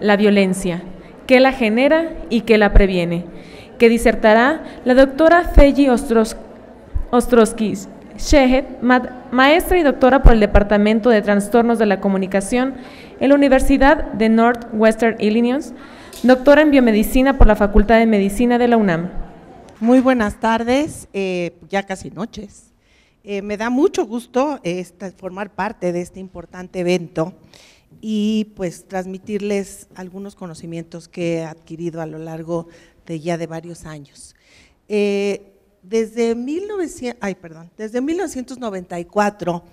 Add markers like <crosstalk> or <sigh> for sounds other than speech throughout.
La violencia, qué la genera y qué la previene, que disertará la doctora Feji Ostrowski Shehet, maestra y doctora por el Departamento de Trastornos de la Comunicación en la Universidad de Northwestern Illinois, doctora en biomedicina por la Facultad de Medicina de la UNAM. Muy buenas tardes, eh, ya casi noches. Eh, me da mucho gusto este, formar parte de este importante evento y pues transmitirles algunos conocimientos que he adquirido a lo largo de ya de varios años. Eh, desde, desde 1994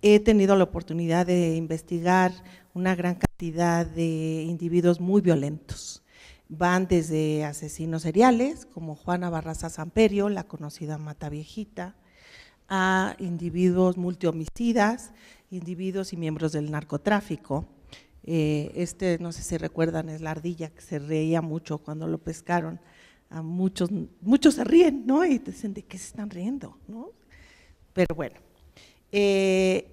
he tenido la oportunidad de investigar una gran cantidad de individuos muy violentos. Van desde asesinos seriales como Juana Barraza Samperio, la conocida Mata Viejita, a individuos multihomicidas, individuos y miembros del narcotráfico. Eh, este, no sé si recuerdan, es la ardilla que se reía mucho cuando lo pescaron. A muchos, muchos se ríen, ¿no? Y dicen, ¿de qué se están riendo? Pero bueno, eh,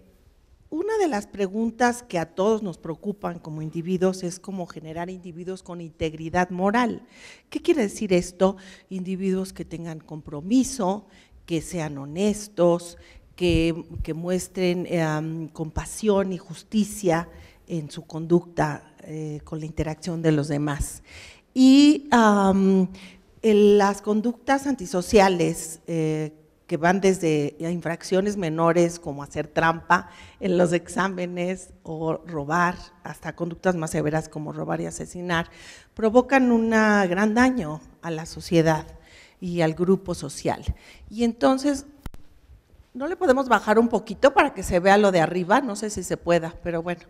una de las preguntas que a todos nos preocupan como individuos es cómo generar individuos con integridad moral. ¿Qué quiere decir esto? Individuos que tengan compromiso, que sean honestos, que, muestren compasión y justicia en su conducta eh, con la interacción de los demás. Y las conductas antisociales eh, que van desde infracciones menores como hacer trampa en los exámenes o robar, hasta conductas más severas como robar y asesinar, provocan un gran daño a la sociedad y al grupo social. Y entonces, no le podemos bajar un poquito para que se vea lo de arriba, no sé si se pueda, pero bueno,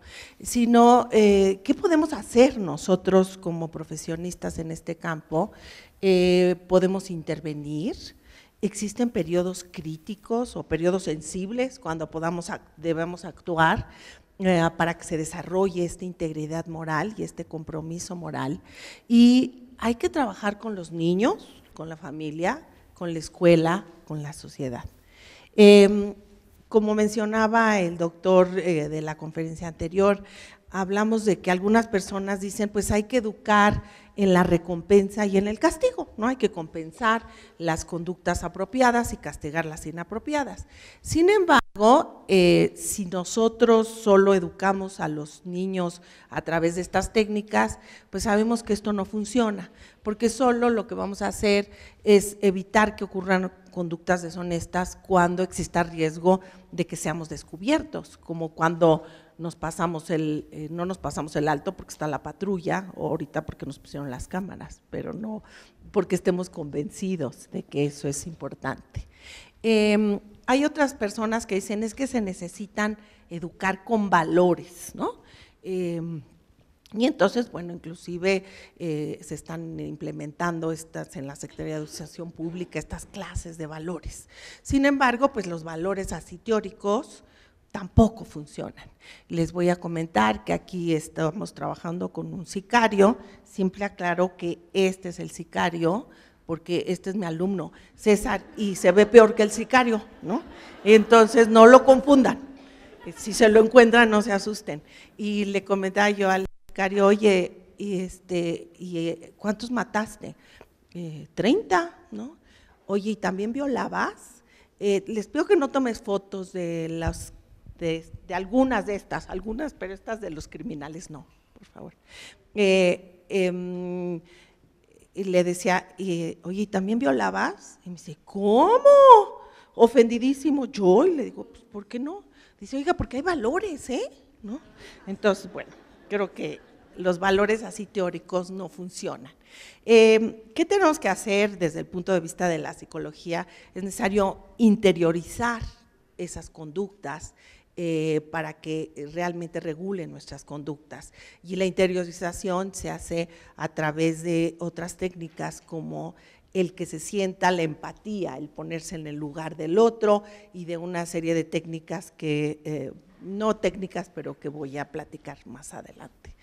sino eh, qué podemos hacer nosotros como profesionistas en este campo, eh, podemos intervenir, existen periodos críticos o periodos sensibles cuando podamos, debemos actuar, eh, para que se desarrolle esta integridad moral y este compromiso moral. Y hay que trabajar con los niños, con la familia, con la escuela, con la sociedad. Em, como mencionaba el doctor eh, de la conferencia anterior, hablamos de que algunas personas dicen, pues hay que educar en la recompensa y en el castigo, ¿no? Hay que compensar las conductas apropiadas y castigar las inapropiadas. Sin embargo, eh, si nosotros solo educamos a los niños a través de estas técnicas, pues sabemos que esto no funciona porque solo lo que vamos a hacer es evitar que ocurran conductas deshonestas cuando exista riesgo de que seamos descubiertos, como cuando nos pasamos el, eh, no nos pasamos el alto porque está la patrulla, o ahorita porque nos pusieron las cámaras, pero no porque estemos convencidos de que eso es importante. Em, hay otras personas que dicen es que se necesitan educar con valores, ¿no? Em, y entonces, bueno, inclusive eh, se están implementando estas en la Secretaría de Educación Pública estas clases de valores. Sin embargo, pues los valores así teóricos tampoco funcionan. Les voy a comentar que aquí estamos trabajando con un sicario, siempre aclaro que este es el sicario, porque este es mi alumno, César, y se ve peor que el sicario, ¿no? Entonces no lo confundan, si se lo encuentran no se asusten. Y le comentaba yo al Cari, oye, y este, y eh, ¿cuántos mataste? Eh, treinta, ¿no? Oye, y también violabas. Eh, les pido que no tomes fotos de las de, algunas de estas, algunas, pero estas de los criminales no, por favor. Em, y le decía, oye, ¿y ¿también violabas? Y me dice, ¿cómo? Ofendidísimo yo, y le digo, pues, ¿por qué no? Dice, oiga, porque hay valores, ¿eh? ¿No? Entonces, bueno creo que los valores así teóricos no funcionan. Em, ¿Qué tenemos que hacer desde el punto de vista de la psicología? Es necesario interiorizar esas conductas eh, para que realmente regulen nuestras conductas. Y la interiorización se hace a través de otras técnicas como el que se sienta la empatía, el ponerse en el lugar del otro y de una serie de técnicas que... Eh, no técnicas, pero que voy a platicar más adelante.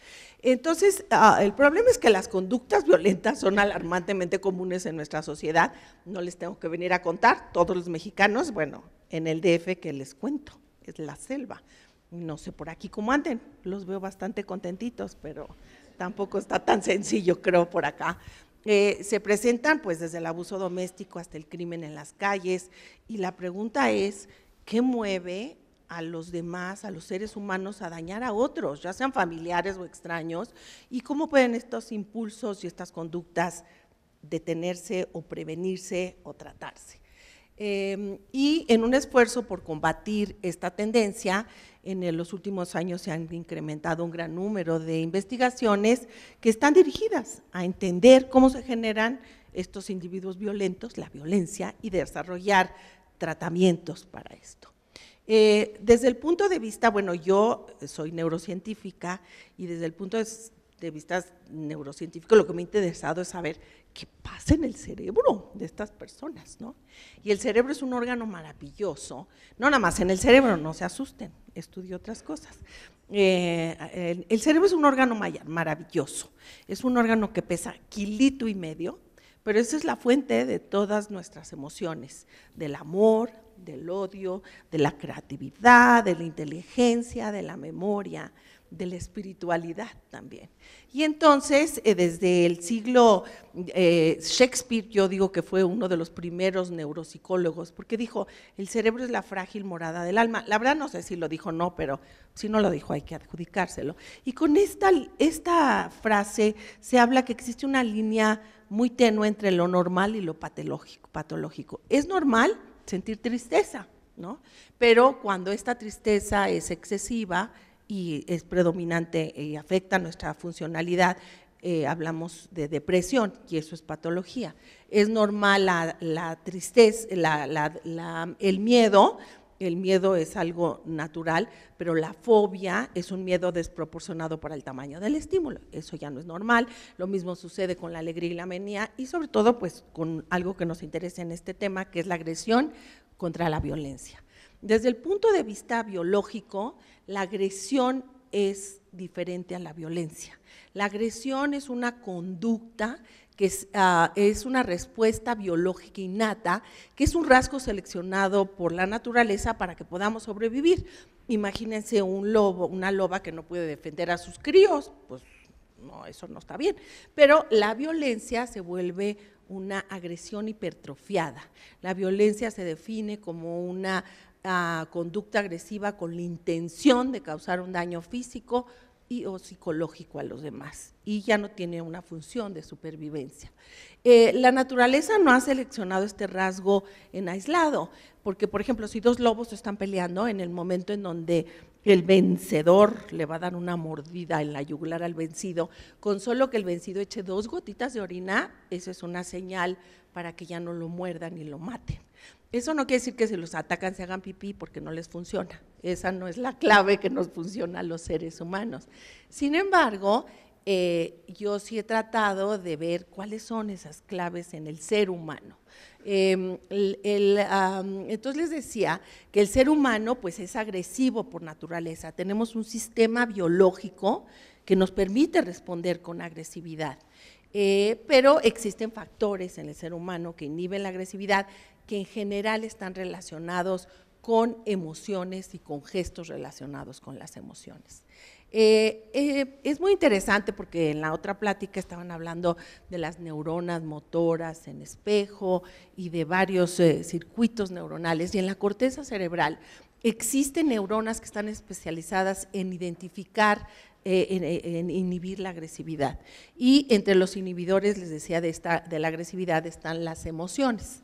Entonces, ah, el problema es que las conductas <laughs> violentas son alarmantemente comunes en nuestra sociedad. No les tengo que venir a contar, todos los mexicanos, bueno, en el DF que les cuento, es la selva. No sé por aquí cómo anden, los veo bastante contentitos, pero tampoco está tan sencillo, creo, por acá. Eh, se presentan pues desde el abuso doméstico hasta el crimen en las calles y la pregunta es, ¿qué mueve a los demás, a los seres humanos, a dañar a otros, ya sean familiares o extraños, y cómo pueden estos impulsos y estas conductas detenerse o prevenirse o tratarse. Em, y en un esfuerzo por combatir esta tendencia, en los últimos años se han incrementado un gran número de investigaciones que están dirigidas a entender cómo se generan estos individuos violentos, la violencia, y desarrollar tratamientos para esto. Eh, desde el punto de vista, bueno, yo soy neurocientífica y desde el punto de vista neurocientífico lo que me ha interesado es saber qué pasa en el cerebro de estas personas, ¿no? Y el cerebro es un órgano maravilloso, no nada más en el cerebro, no se asusten, estudio otras cosas. Eh, el, cerebro es un órgano maravilloso, es un órgano que pesa kilito y medio, pero esa es la fuente de todas nuestras emociones, del amor, del odio, de la creatividad, de la inteligencia, de la memoria, de la espiritualidad también. Y entonces, eh, desde el siglo, eh, Shakespeare yo digo que fue uno de los primeros neuropsicólogos, porque dijo, el cerebro es la frágil morada del alma. La verdad no sé si lo dijo o no, pero si no lo dijo hay que adjudicárselo. Y con esta, esta frase se habla que existe una línea muy tenue entre lo normal y lo patológico. patológico. Es normal sentir tristeza, ¿no? Pero cuando esta tristeza es excesiva y es predominante y afecta nuestra funcionalidad, eh, hablamos de depresión y eso es patología. Es normal la, tristeza, la, el miedo el miedo es algo natural, pero la fobia es un miedo desproporcionado para el tamaño del estímulo. Eso ya no es normal. Lo mismo sucede con la alegría y la menía, y sobre todo pues con algo que nos interesa en este tema, que es la agresión contra la violencia. Desde el punto de vista biológico, la agresión es diferente a la violencia. La agresión es una conducta que ah, es, una respuesta biológica innata, que es un rasgo seleccionado por la naturaleza para que podamos sobrevivir. Imagínense un lobo, una loba que no puede defender a sus críos, pues no, eso no está bien. Pero la violencia se vuelve una agresión hipertrofiada. La violencia se define como una ah, conducta agresiva con la intención de causar un daño físico, y o psicológico a los demás y ya no tiene una función de supervivencia. Eh, la naturaleza no ha seleccionado este rasgo en aislado, porque por ejemplo si dos lobos están peleando en el momento en donde el vencedor le va a dar una mordida en la yugular al vencido, con solo que el vencido eche dos gotitas de orina, eso es una señal para que ya no lo muerdan y lo maten. Eso no quiere decir que se los atacan se hagan pipí porque no les funciona. Esa no es la clave que nos funciona a los seres humanos. Sin embargo, eh, yo sí he tratado de ver cuáles son esas claves en el ser humano. Em, entonces les decía que el ser humano pues es agresivo por naturaleza, tenemos un sistema biológico que nos permite responder con agresividad. Eh, pero existen factores en el ser humano que inhiben la agresividad, que en general están relacionados con emociones y con gestos relacionados con las emociones. Eh, eh, es muy interesante porque en la otra plática estaban hablando de las neuronas motoras en espejo y de varios eh, circuitos neuronales. Y en la corteza cerebral existen neuronas que están especializadas en identificar, en, inhibir la agresividad. Y entre los inhibidores, les decía, de, esta, de la agresividad están las emociones.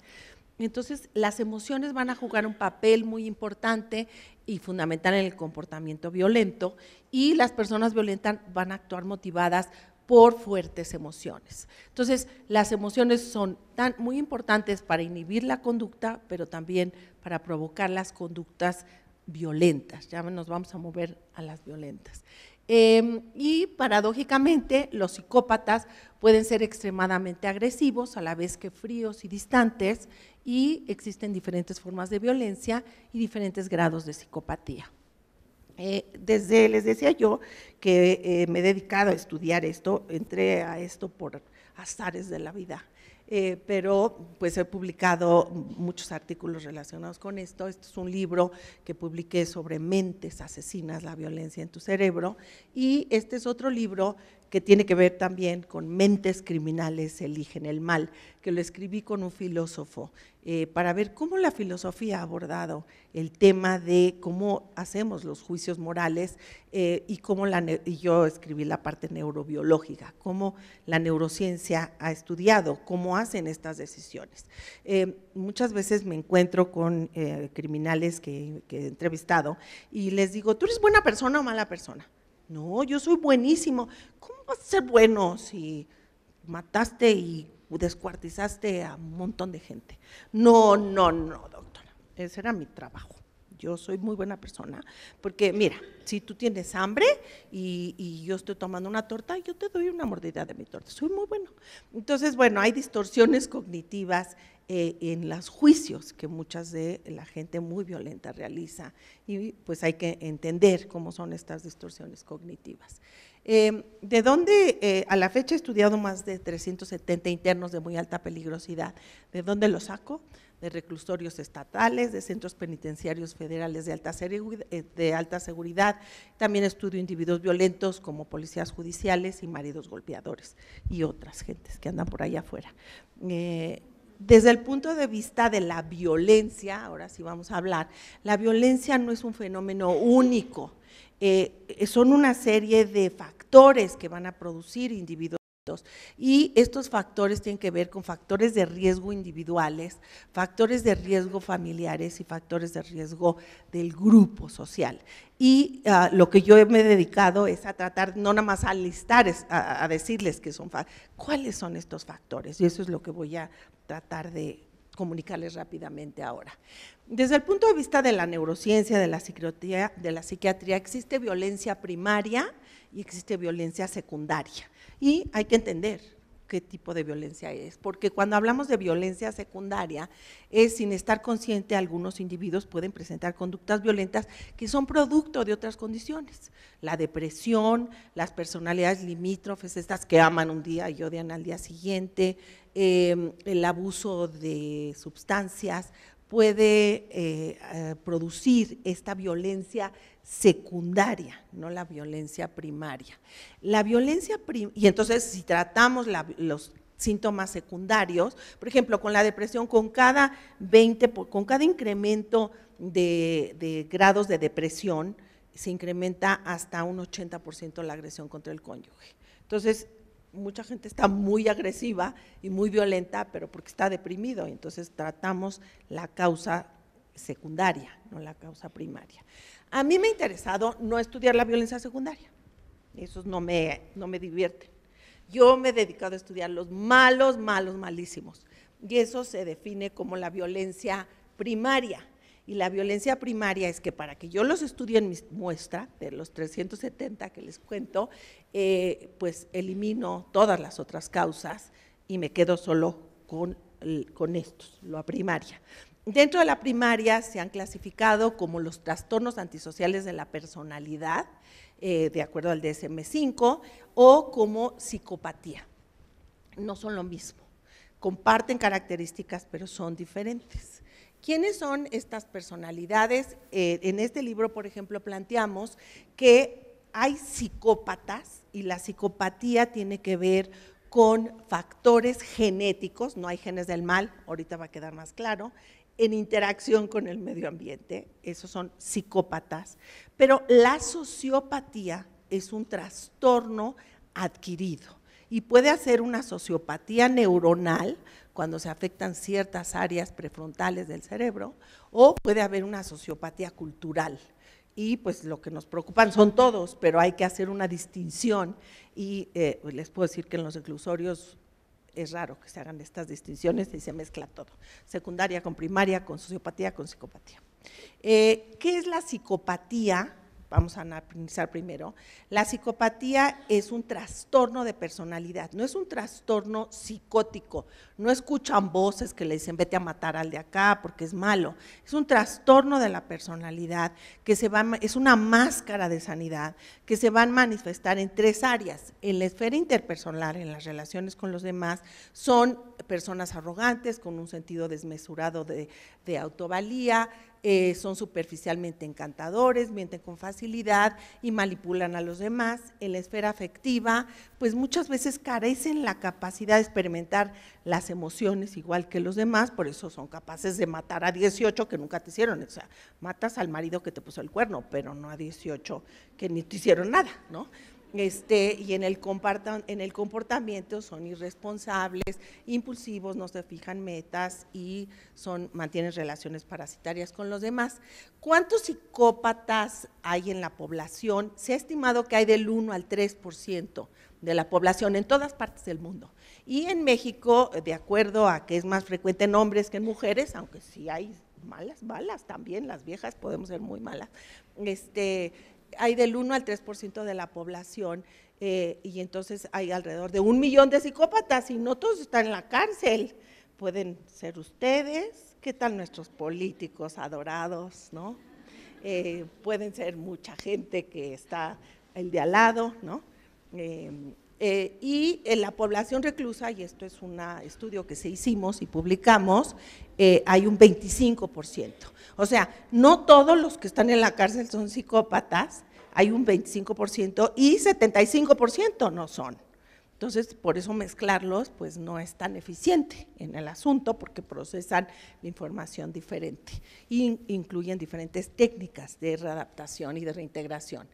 Entonces, las emociones van a jugar un papel muy importante y fundamental en el comportamiento violento y las personas violentas van a actuar motivadas por fuertes emociones. Entonces, las emociones son tan muy importantes para inhibir la conducta, pero también para provocar las conductas violentas. Ya nos vamos a mover a las violentas. Em, y paradójicamente, los psicópatas pueden ser extremadamente agresivos, a la vez que fríos y distantes, y existen diferentes formas de violencia y diferentes grados de psicopatía. Eh, desde, les decía yo, que eh, me he dedicado a estudiar esto, entré a esto por azares de la vida, eh, pero pues he publicado muchos artículos relacionados con esto. Este es un libro que publiqué sobre mentes asesinas, la violencia en tu cerebro, y este es otro libro que tiene que ver también con mentes criminales eligen el mal, que lo escribí con un filósofo, eh, para ver cómo la filosofía ha abordado el tema de cómo hacemos los juicios morales eh, y cómo la, y yo escribí la parte neurobiológica, cómo la neurociencia ha estudiado, cómo hacen estas decisiones. Eh, muchas veces me encuentro con criminales que he entrevistado y les digo, ¿tú eres buena persona o mala persona? No, yo soy buenísimo. ¿Cómo vas a ser bueno si mataste y descuartizaste a un montón de gente? No, no, no, doctora. Ese era mi trabajo. Yo soy muy buena persona, porque mira, si tú tienes hambre y, yo estoy tomando una torta, yo te doy una mordida de mi torta. Soy muy bueno. Entonces, bueno, hay distorsiones cognitivas eh, en los juicios que muchas de la gente muy violenta realiza. Y pues hay que entender cómo son estas distorsiones cognitivas. Eh, de dónde? Eh, a la fecha he estudiado más de 370 internos de muy alta peligrosidad. ¿De dónde los saco? De reclusorios estatales, de centros penitenciarios federales de alta, de alta seguridad. También estudio individuos violentos como policías judiciales y maridos golpeadores y otras gentes que andan por allá afuera. Eh, desde el punto de vista de la violencia, ahora sí vamos a hablar, la violencia no es un fenómeno único, eh, son una serie de factores que van a producir individuos y estos factores tienen que ver con factores de riesgo individuales, factores de riesgo familiares y factores de riesgo del grupo social. Y ah, lo que yo me he dedicado es a tratar, no nada más a listar, a, decirles que son cuáles son estos factores. Y eso es lo que voy a tratar de comunicarles rápidamente ahora. Desde el punto de vista de la neurociencia, de la de la psiquiatría existe violencia primaria y existe violencia secundaria y hay que entender qué tipo de violencia es, porque cuando hablamos de violencia secundaria, es sin estar consciente algunos individuos pueden presentar conductas violentas que son producto de otras condiciones, la depresión, las personalidades limítrofes, estas que aman un día y odian al día siguiente, em, el abuso de sustancias, puede eh, eh, producir esta violencia secundaria, no la violencia primaria. La violencia y entonces si tratamos los síntomas secundarios, por ejemplo, con la depresión, con cada 20, con cada incremento de, de grados de depresión, se incrementa hasta un 80% la agresión contra el cónyuge. Entonces, mucha gente está muy agresiva y muy violenta, pero porque está deprimido, entonces tratamos la causa secundaria, no la causa primaria. A mí me ha interesado no estudiar la violencia secundaria, eso no me, no me divierten. Yo me he dedicado a estudiar los malos, malos, malísimos, y eso se define como la violencia primaria, y la violencia primaria es que para que yo los estudie en mi muestra, de los 370 que les cuento, eh, pues elimino todas las otras causas y me quedo solo con, con estos, la primaria. Dentro de la primaria se han clasificado como los trastornos antisociales de la personalidad, eh, de acuerdo al DSM-5, o como psicopatía. No son lo mismo. Comparten características, pero son diferentes. ¿Quiénes son estas personalidades? Eh, en este libro, por ejemplo, planteamos que hay psicópatas y la psicopatía tiene que ver con factores genéticos, no hay genes del mal, ahorita va a quedar más claro, en interacción con el medio ambiente, esos son psicópatas, pero la sociopatía es un trastorno adquirido y puede hacer una sociopatía neuronal cuando se afectan ciertas áreas prefrontales del cerebro, o puede haber una sociopatía cultural. Y pues lo que nos preocupan son todos, pero hay que hacer una distinción y eh, pues, les puedo decir que en los inclusorios es raro que se hagan estas distinciones y se mezcla todo, secundaria con primaria, con sociopatía, con psicopatía. Eh, ¿Qué es la psicopatía? vamos a analizar primero, la psicopatía es un trastorno de personalidad, no es un trastorno psicótico, no escuchan voces que le dicen vete a matar al de acá porque es malo, es un trastorno de la personalidad que se va, es una máscara de sanidad que se va a manifestar en tres áreas, en la esfera interpersonal, en las relaciones con los demás, son personas arrogantes con un sentido desmesurado de autovalía, eh, son superficialmente encantadores, mienten con facilidad y manipulan a los demás. En la esfera afectiva, pues muchas veces carecen la capacidad de experimentar las emociones igual que los demás, por eso son capaces de matar a 18 que nunca te hicieron, o sea, matas al marido que te puso el cuerno, pero no a 18 que ni te hicieron nada, ¿no? este, y en el, en el comportamiento son irresponsables, impulsivos, no se fijan metas y son, mantienen relaciones parasitarias con los demás. ¿Cuántos psicópatas hay en la población? Se ha estimado que hay del 1 al 3% de la población en todas partes del mundo. Y en México, de acuerdo a que es más frecuente en hombres que en mujeres, aunque sí hay malas, malas también, las viejas podemos ser muy malas, este, hay del 1 al 3% de la población eh, y entonces hay alrededor de un millón de psicópatas y no todos están en la cárcel. Pueden ser ustedes, ¿qué tal nuestros políticos adorados, no? Eh, pueden ser mucha gente que está el de al lado, ¿no? Eh, eh, y en la población reclusa, y esto es un estudio que se hicimos y publicamos, eh, hay un 25%. O sea, no todos los que están en la cárcel son psicópatas, hay un 25% y 75% no son. Entonces, por eso mezclarlos, pues no es tan eficiente en el asunto, porque procesan información diferente e incluyen diferentes técnicas de readaptación y de reintegración.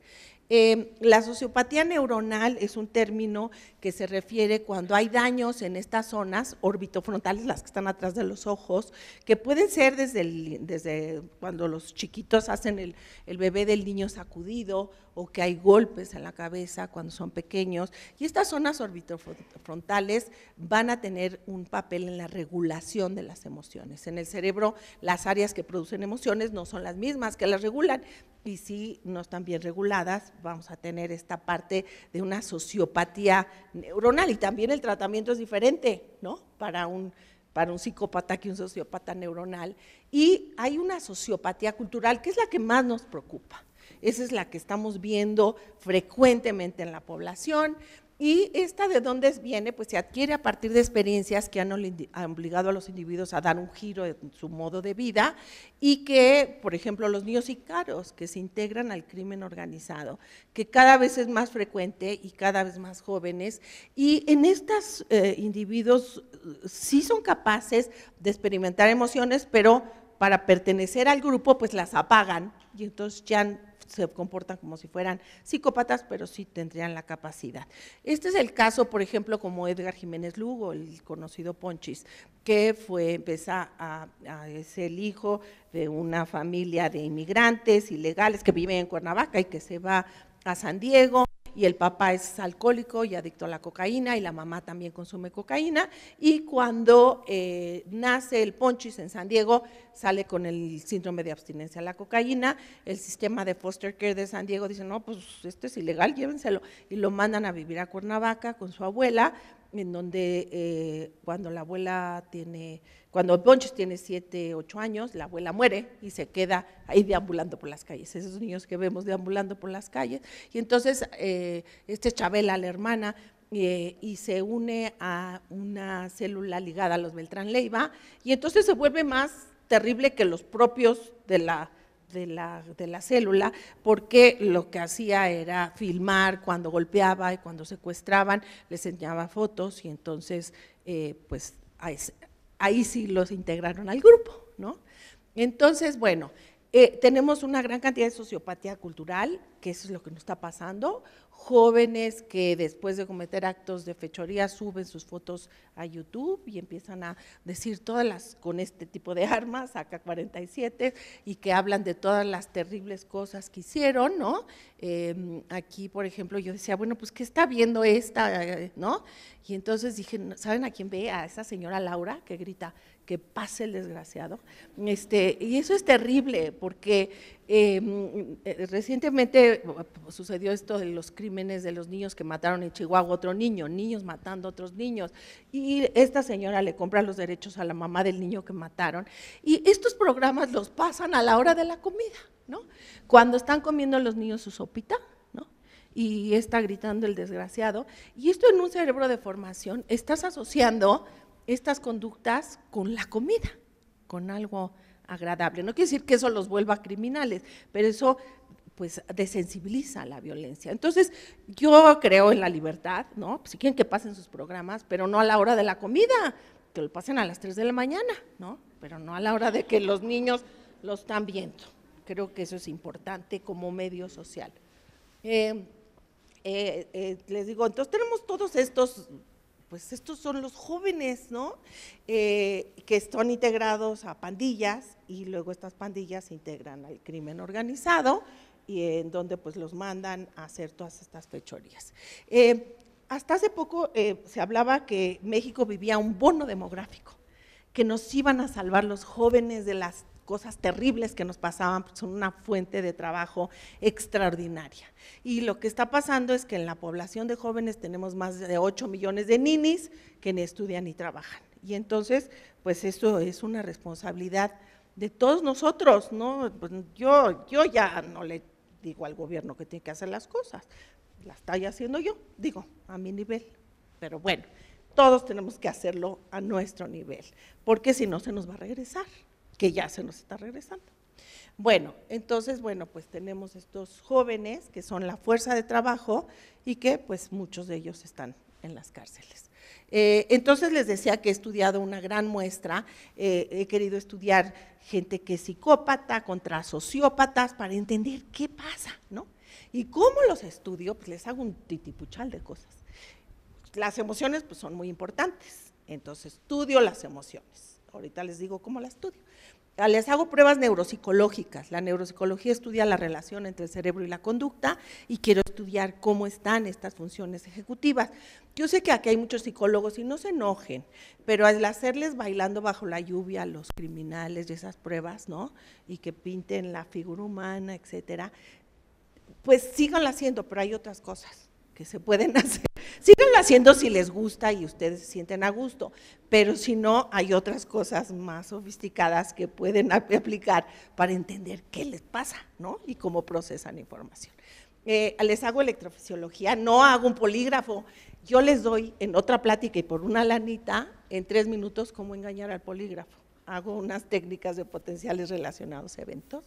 Eh, la sociopatía neuronal es un término que se refiere cuando hay daños en estas zonas orbitofrontales, las que están atrás de los ojos, que pueden ser desde, cuando los chiquitos hacen el, el bebé del niño sacudido o que hay golpes en la cabeza cuando son pequeños. Y estas zonas orbitofrontales van a tener un papel en la regulación de las emociones. En el cerebro, las áreas que producen emociones no son las mismas que las regulan. Y si no están bien reguladas, vamos a tener esta parte de una sociopatía neuronal. Y también el tratamiento es diferente, ¿no? Para un para un psicópata que un sociópata neuronal. Y hay una sociopatía cultural que es la que más nos preocupa. Esa es la que estamos viendo frecuentemente en la población. Y esta de dónde viene, pues se adquiere a partir de experiencias que han obligado a los individuos a dar un giro en su modo de vida y que, por ejemplo, los niños sicarios que se integran al crimen organizado, que cada vez es más frecuente y cada vez más jóvenes. Y en estos eh, individuos sí son capaces de experimentar emociones, pero para pertenecer al grupo, pues las apagan y entonces ya se comportan como si fueran psicópatas, pero sí tendrían la capacidad. Este es el caso, por ejemplo, como Edgar Jiménez Lugo, el conocido Ponchis, que fue, empezó a, a es el hijo de una familia de inmigrantes ilegales que vive en Cuernavaca y que se va a San Diego y el papá es alcohólico y adicto a la cocaína y la mamá también consume cocaína y cuando eh, nace el Ponchis en San Diego sale con el síndrome de abstinencia a la cocaína, el sistema de foster care de San Diego dice, no, pues esto es ilegal, llévenselo y lo mandan a vivir a Cuernavaca con su abuela en donde eh, cuando la abuela tiene, cuando Ponches tiene 7, 8 años, la abuela muere y se queda ahí deambulando por las calles, esos niños que vemos deambulando por las calles. Y entonces eh, este Chabela, la hermana, eh, y se une a una célula ligada a los Beltrán Leiva, y entonces se vuelve más terrible que los propios de la de la, de la célula, porque lo que hacía era filmar cuando golpeaba y cuando secuestraban, les enseñaba fotos y entonces, eh, pues ahí, sí los integraron al grupo, ¿no? Entonces, bueno, eh, tenemos una gran cantidad de sociopatía cultural, que eso es lo que nos está pasando, jóvenes que después de cometer actos de fechoría suben sus fotos a YouTube y empiezan a decir todas las, con este tipo de <laughs> armas, AK-47, y que hablan de todas las terribles cosas que hicieron, ¿no? Em, aquí, por ejemplo, yo decía, bueno, pues, ¿qué está viendo esta, eh, eh, no? Y entonces dije, ¿saben a quién ve? A esa señora Laura que grita, que pase el desgraciado. Este, y eso es terrible porque em, eh, recientemente sucedió esto de los crímenes de los niños que mataron en Chihuahua otro niño, niños matando a otros niños. Y esta señora le compra los derechos a la mamá del niño que mataron. Y estos programas los pasan a la hora de la comida, ¿no? Cuando están comiendo los niños su sopita, y está gritando el desgraciado. Y esto en un cerebro de formación, estás asociando estas conductas con la comida, con algo agradable. No quiere decir que eso los vuelva criminales, pero eso pues desensibiliza la violencia. Entonces, yo creo en la libertad, ¿no? Si quieren que pasen sus programas, pero no a la hora de la comida, que lo pasen a las 3 de la mañana, ¿no? Pero no a la hora de que los niños lo están viendo. Creo que eso es importante como medio social. Eh, eh, eh, les digo, entonces tenemos todos estos pues estos son los jóvenes, ¿no? Eh, que están integrados a pandillas y luego estas pandillas se integran al crimen organizado y en donde pues los mandan a hacer todas estas fechorías. Eh, hasta hace poco eh, se hablaba que México vivía un bono demográfico, que nos iban a salvar los jóvenes de las cosas terribles que nos pasaban pues, son una fuente de trabajo extraordinaria. Y lo que está pasando es que en la población de jóvenes tenemos más de 8 millones de ninis que ni estudian ni trabajan. Y entonces, pues eso es una responsabilidad de todos nosotros, ¿no? Pues, yo, yo ya no le digo al gobierno que tiene que hacer las cosas, las estoy haciendo yo, digo, a mi nivel, pero bueno, todos tenemos que hacerlo a nuestro nivel, porque si no se nos va a regresar que ya se nos está regresando. Bueno, entonces, bueno, pues tenemos estos jóvenes que son la fuerza de trabajo y que pues muchos de ellos están en las cárceles. Eh, entonces les decía que he estudiado una gran muestra, eh, he querido estudiar gente que es psicópata contra sociópatas para entender qué pasa, ¿no? Y cómo los estudio, pues les hago un titipuchal de cosas. Las emociones pues son muy importantes, entonces estudio las emociones ahorita les digo cómo la estudio. Ah, les hago pruebas neuropsicológicas. La neuropsicología estudia la relación entre el cerebro y la conducta y quiero estudiar cómo están estas funciones ejecutivas. Yo sé que aquí hay muchos psicólogos y no se enojen, pero al hacerles bailando bajo la lluvia a los criminales y esas pruebas, ¿no? Y que pinten la figura humana, etcétera, pues síganla haciendo, pero hay otras cosas que se pueden <laughs> hacer Síganlo haciendo si les gusta y ustedes se sienten a gusto, pero si no, hay otras cosas más sofisticadas que pueden <laughs> aplicar para entender qué les pasa, ¿no? Y cómo procesan información. Eh, les hago electrofisiología, no hago un polígrafo. Yo les doy en otra plática y por una lanita, en tres minutos, cómo engañar al polígrafo hago unas técnicas de potenciales relacionados a eventos,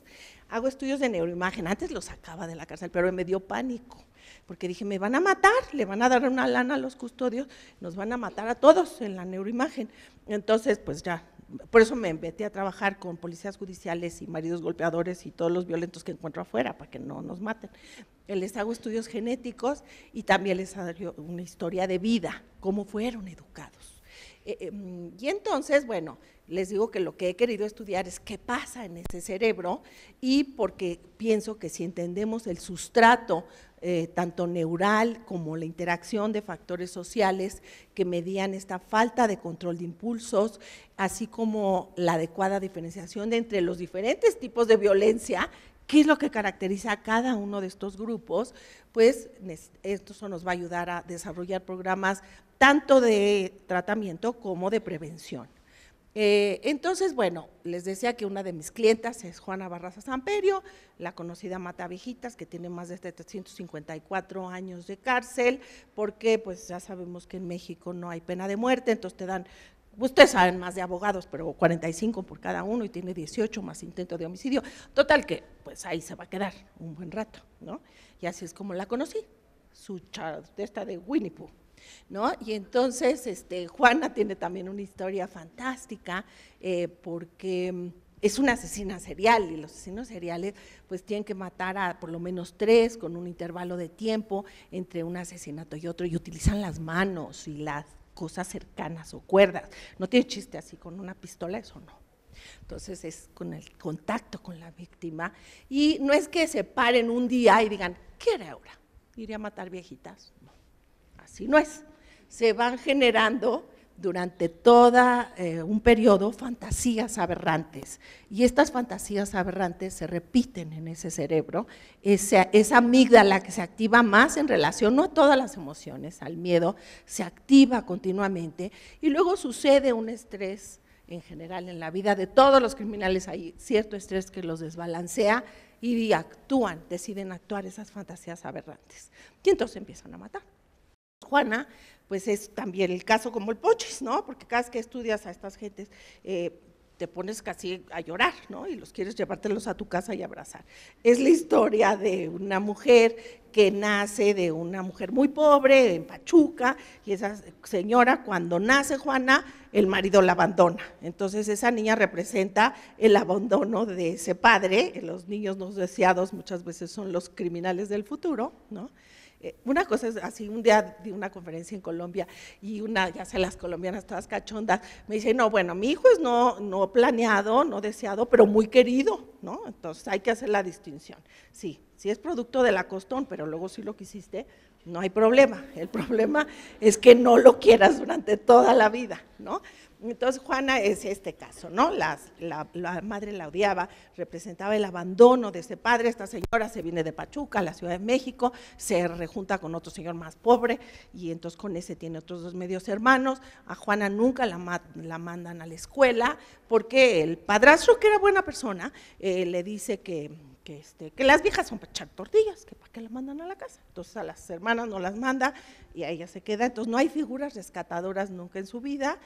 hago estudios de neuroimagen, antes los sacaba de la cárcel, pero me dio pánico, porque dije, me van a matar, le van a dar una lana a los custodios, nos van a matar a todos en la neuroimagen. Entonces, pues ya, por eso me metí a trabajar con policías judiciales y maridos golpeadores y todos los violentos que encuentro afuera para que no nos maten. Les hago estudios genéticos y también les hago una historia de vida, cómo fueron educados. Eh, eh, mm, y entonces, bueno, les digo que lo que he querido estudiar es qué pasa en ese cerebro y porque pienso que si entendemos el sustrato eh, tanto neural como la interacción de factores sociales que medían esta falta de control de impulsos, así como la adecuada diferenciación entre los diferentes tipos de violencia ¿Qué es lo que caracteriza a cada uno de estos grupos? Pues esto nos va a ayudar a desarrollar programas tanto de tratamiento como de prevención. Eh, entonces, bueno, les decía que una de mis clientas es Juana Barraza Samperio, la conocida Mata Viejitas, que tiene más de 354 años de cárcel, porque pues ya sabemos que en México no hay pena de muerte, entonces te dan ustedes saben más de abogados, pero 45 por cada uno y tiene 18 más intentos de homicidio. Total que, pues ahí se va a quedar un buen rato, ¿no? Y así es como la conocí, su esta de Winnie Pooh. ¿no? Y entonces este, Juana tiene también una historia fantástica eh, porque mm, es una asesina serial y los asesinos seriales pues tienen que matar a por lo menos tres con un intervalo de tiempo entre un asesinato y otro y utilizan las manos y las cosas cercanas o cuerdas. No tiene chiste así con una pistola, eso no. Entonces es con el contacto con la víctima y no es que se paren un día y digan, ¿qué era ahora? ¿Iría a matar viejitas así no es. Se van generando durante todo eh, un periodo fantasías aberrantes y estas fantasías aberrantes se repiten en ese cerebro, esa, esa amígdala que se activa más en relación, no a todas las emociones, al miedo, se activa continuamente y luego sucede un estrés en general en la vida de todos los criminales hay cierto estrés que los desbalancea y actúan, deciden actuar esas fantasías aberrantes. Y entonces empiezan a matar. Juana, pues es también el caso como el Pochis, ¿no? Porque cada vez que estudias a estas gentes, eh, te pones casi a llorar, ¿no? Y los quieres llevártelos a tu casa y abrazar. Es la historia de una mujer que nace de una mujer muy pobre, en Pachuca, y esa señora cuando nace Juana, el marido la abandona. Entonces esa niña representa el abandono de ese padre, los niños no deseados muchas veces son los criminales del futuro, ¿no? Eh, una cosa es así, un día di una conferencia en Colombia y una, ya sé, las colombianas todas cachondas, me dice, no, bueno, mi hijo es no, no planeado, no deseado, pero muy querido, ¿no? Entonces hay que hacer la distinción. Sí, sí es producto del acostón, pero luego sí lo quisiste, no hay problema. El problema es que no lo quieras durante toda la vida, ¿no? Entonces Juana es este caso, ¿no? La, la, madre la odiaba, representaba el abandono de ese padre, esta señora se viene de Pachuca, la Ciudad de México, se rejunta con otro señor más pobre y entonces con ese tiene otros dos medios hermanos, a Juana nunca la, la mandan a la escuela porque el padrastro, que era buena persona, eh, le dice que este, que, las viejas son para echar tortillas, que para qué la mandan a la casa. Entonces a las hermanas no las manda y a ella se queda. Entonces no hay figuras rescatadoras nunca en su vida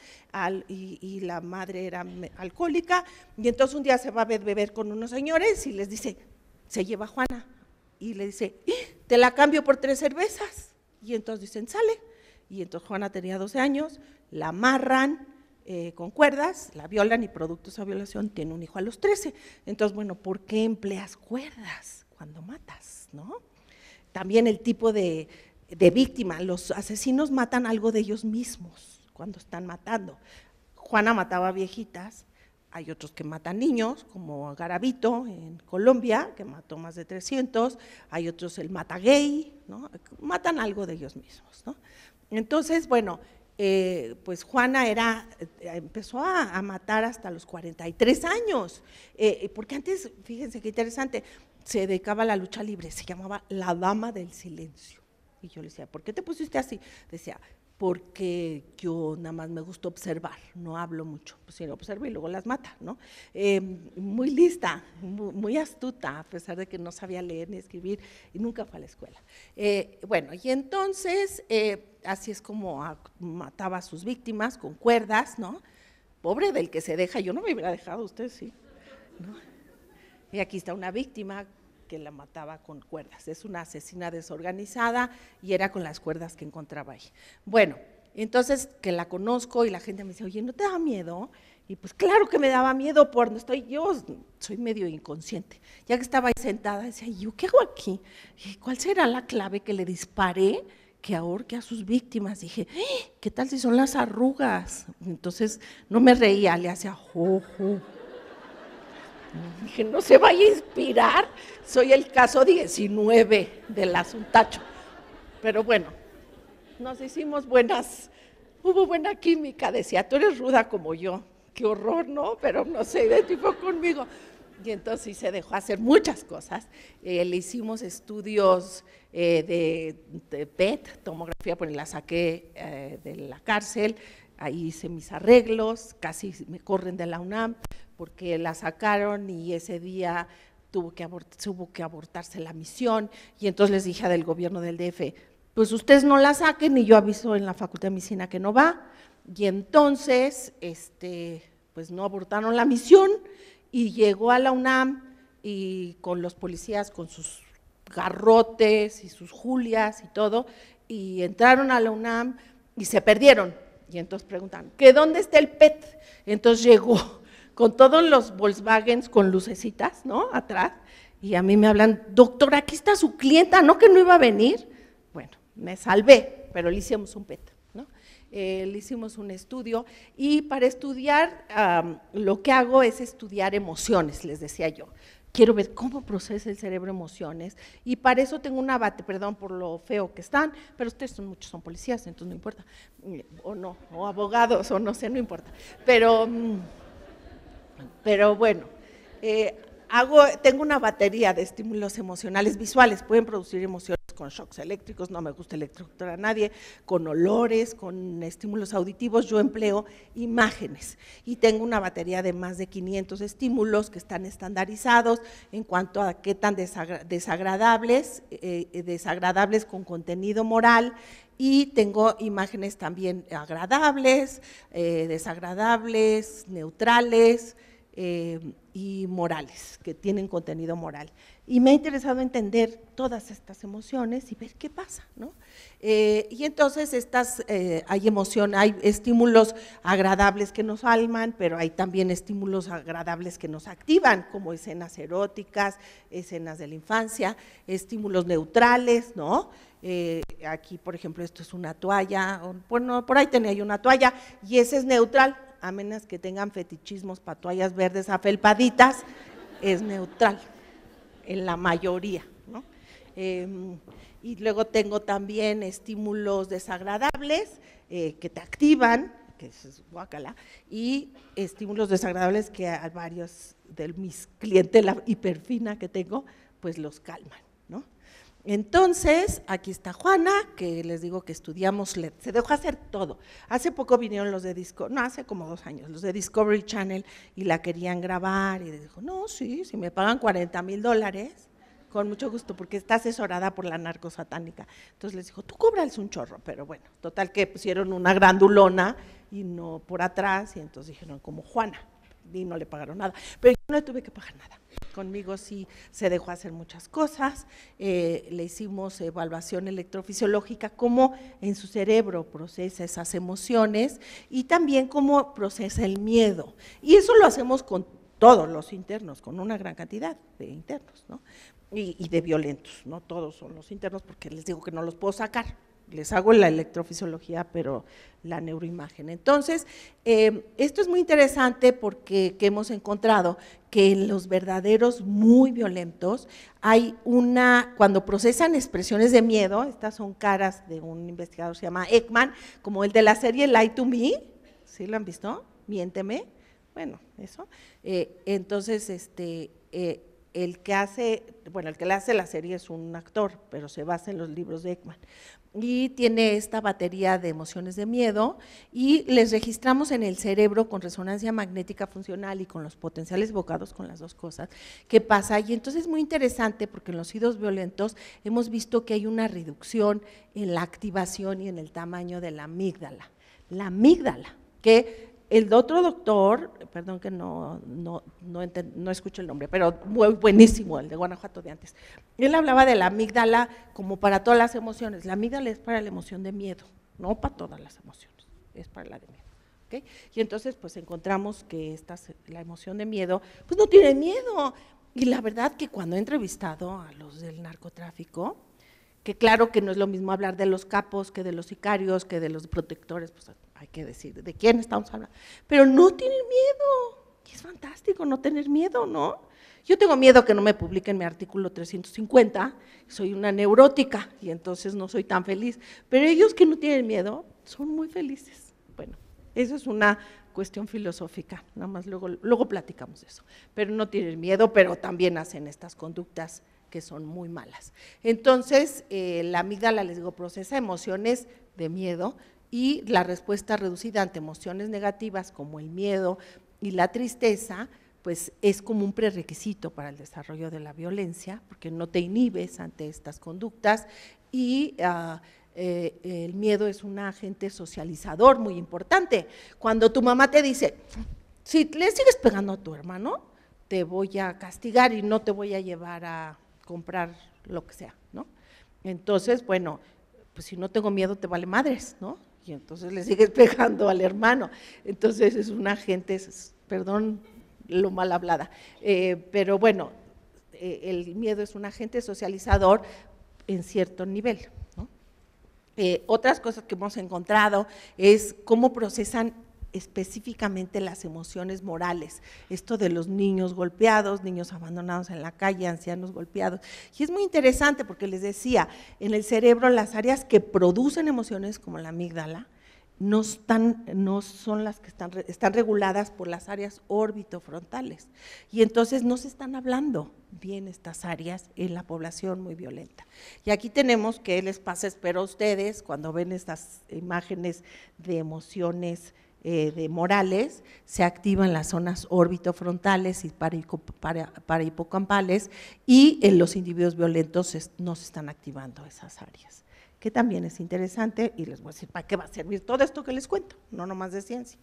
y, la madre era alcohólica. Y entonces un día se va a beber con unos señores y les dice, se lleva a Juana. Y le dice, ¡Eh! te la cambio por tres cervezas. Y entonces dicen, sale. Y entonces Juana tenía 12 años, la amarran, eh, con cuerdas, la violan y producto de esa violación tiene un hijo a los 13. Entonces, bueno, ¿por qué empleas cuerdas cuando matas? ¿no? También el tipo de, víctima, los asesinos matan algo de ellos mismos cuando están matando. Juana mataba viejitas, hay otros que matan niños, como Garabito en Colombia, que mató más de 300, hay otros el matagay ¿no? matan algo de ellos mismos. ¿no? Entonces, bueno, eh, pues Juana era, eh, empezó a, matar hasta los 43 años, eh, porque antes, fíjense qué interesante, se dedicaba a la lucha libre, se llamaba la dama del silencio. Y yo le decía, ¿por qué te pusiste así? Decía, porque yo nada más me gusta observar, no hablo mucho, pues sino observo y luego las mata, ¿no? Em, muy lista, muy, astuta, a pesar de que no sabía leer ni escribir y nunca fue a la escuela. Eh, bueno, y entonces eh, así es como mataba a sus víctimas con cuerdas, ¿no? Pobre del que se deja, yo no me hubiera dejado, usted sí, Y aquí está una víctima que la mataba con cuerdas. Es una asesina desorganizada y era con las cuerdas que encontraba ahí. Bueno, entonces que la conozco y la gente me dice, oye, ¿no te da miedo? Y pues claro que me daba miedo por no estoy, yo soy medio inconsciente. Ya que estaba ahí sentada, decía, ¿yo qué hago aquí? ¿Cuál será la clave que le disparé que ahorque a sus víctimas? Dije, ¡Eh! ¿qué tal si son las arrugas? Entonces no me reía, le hacía, jo, Dije, no se vaya a inspirar, soy el caso 19 del asuntacho. Pero bueno, nos hicimos buenas, hubo buena química, decía, tú eres ruda como yo, qué horror, ¿no? Pero no se identificó conmigo. Y entonces se dejó hacer muchas cosas. Eh, le hicimos estudios eh, de, PET, tomografía, pues la saqué eh, de la cárcel, ahí hice mis arreglos, casi me corren de la UNAM porque la sacaron y ese día tuvo que, tuvo que abortarse la misión y entonces les dije al gobierno del DF, pues ustedes no la saquen y yo aviso en la Facultad de Medicina que no va y entonces este, pues no abortaron la misión y llegó a la UNAM y con los policías con sus garrotes y sus julias y todo y entraron a la UNAM y se perdieron y entonces preguntan, qué dónde está el PET? entonces llegó <laughs> con todos los Volkswagens con lucecitas, ¿no? Atrás. Y a mí me hablan, doctor, aquí está su clienta, ¿no que no iba a venir? Bueno, me salvé, pero le hicimos un PET, ¿no? Eh, le hicimos un estudio y para estudiar, lo que hago es estudiar emociones, les decía yo quiero ver cómo procesa el cerebro emociones y para eso tengo un abate, perdón por lo feo que están, pero ustedes son muchos, son policías, entonces no importa, o no, o abogados, o no sé, no importa, pero, mm, pero bueno, eh, hago, tengo una batería de estímulos emocionales visuales, pueden producir emociones con shocks eléctricos, no me gusta electrocutar a nadie, con olores, con estímulos auditivos, yo empleo imágenes y tengo una batería de más de 500 estímulos que están estandarizados en cuanto a qué tan desagradables, eh, desagradables con contenido moral y tengo imágenes también agradables, eh, desagradables, neutrales eh, y morales, que tienen contenido moral. Y me ha interesado entender todas estas emociones y ver qué pasa, ¿no? Eh, y entonces estas, eh, hay emoción, hay estímulos agradables que nos alman, pero hay también estímulos agradables que nos activan, como escenas eróticas, escenas de la infancia, estímulos neutrales, ¿no? Eh, aquí, por ejemplo, esto es una toalla, bueno, por ahí tenía yo una toalla, y ese es neutral, a menos que tengan fetichismos para toallas verdes afelpaditas, es neutral, en la mayoría. ¿no? Em, y luego tengo también estímulos desagradables eh, que te activan, que es guacala, y estímulos desagradables que a varios de mis clientes, la hiperfina que tengo, pues los calman. Entonces, aquí está Juana, que les digo que estudiamos LED. Se dejó hacer todo. Hace poco vinieron los de Disco, no, hace como dos años, los de Discovery Channel y la querían grabar. Y dijo, no, sí, si me pagan 40 mil dólares, con mucho gusto, porque está asesorada por la narcosatánica. Entonces les dijo, tú cobras un chorro. Pero bueno, total que pusieron una grandulona y no por atrás. Y entonces dijeron, como Juana. Y no le pagaron nada. Pero yo no le tuve que pagar nada conmigo sí se dejó hacer muchas cosas, eh, le hicimos evaluación electrofisiológica, cómo en su cerebro procesa esas emociones y también cómo procesa el miedo. Y eso lo hacemos con todos los internos, con una gran cantidad de internos, Y, y de violentos, no todos son los internos porque les digo que no los puedo sacar, les hago la electrofisiología, pero la neuroimagen. Entonces, eh, esto es muy interesante porque hemos encontrado que en los verdaderos muy violentos hay una, cuando procesan expresiones de miedo, estas son caras de un investigador, se llama Ekman, como el de la serie Lie to Me, ¿sí lo han visto? Miénteme, bueno, eso. Eh, entonces, este, eh, el que hace, bueno, el que le hace la serie es un actor, pero se basa en los libros de Ekman. Y tiene esta batería de emociones de miedo y les registramos en el cerebro con resonancia magnética funcional y con los potenciales bocados, con las dos cosas, qué pasa. Y entonces es muy interesante porque en los idos violentos hemos visto que hay una reducción en la activación y en el tamaño de la amígdala. La amígdala, que el otro doctor, perdón que no, no, no, escucho el nombre, pero muy buenísimo, el de Guanajuato de antes, él hablaba de la amígdala como para todas las emociones. La amígdala es para la emoción de miedo, no para todas las emociones, es para la de miedo. Y entonces pues encontramos que esta, la emoción de miedo, pues no tiene miedo. Y la verdad que cuando he entrevistado a los del narcotráfico, que claro que no es lo mismo hablar de los capos que de los sicarios, que de los protectores, pues hay que decir de quién estamos hablando. Pero no tienen miedo. y Es fantástico no tener miedo, ¿no? Yo tengo miedo que no me publiquen mi artículo 350, soy una neurótica y entonces no soy tan feliz. Pero ellos que no tienen miedo son muy felices. Bueno, eso es una cuestión filosófica, nada más luego, luego platicamos eso. Pero no tienen miedo, pero también hacen estas conductas que son muy malas. Entonces, eh, la amígdala, les digo, procesa emociones de miedo, y la respuesta reducida ante emociones negativas como el miedo y la tristeza, pues es como un prerequisito para el desarrollo de la violencia, porque no te inhibes ante estas conductas y ah, eh, el miedo es un agente socializador muy importante. Cuando tu mamá te dice, si le sigues pegando a tu hermano, te voy a castigar y no te voy a llevar a comprar lo que sea, ¿no? Entonces, bueno, pues si no tengo miedo te vale madres, ¿no? entonces le sigue espejando al hermano. Entonces es un agente, perdón lo mal hablada, eh, pero bueno, eh, el miedo es un agente socializador en cierto nivel. Eh, otras cosas que hemos encontrado es cómo procesan específicamente las emociones morales, esto de los niños golpeados, niños abandonados en la calle, ancianos golpeados. Y es muy interesante porque les decía, en el cerebro las áreas que producen emociones como la amígdala, no, están, no, son las que están, están reguladas por las áreas orbitofrontales. Y entonces no se están hablando bien estas áreas en la población muy violenta. Y aquí tenemos que les pasa, espero a ustedes, cuando ven estas imágenes de emociones eh, de Morales, se activan las zonas órbito-frontales y para, hipocampales y en eh, los individuos violentos no se están activando esas áreas, que también es interesante y les voy a decir para qué va a servir todo esto que les cuento, no nomás de ciencia.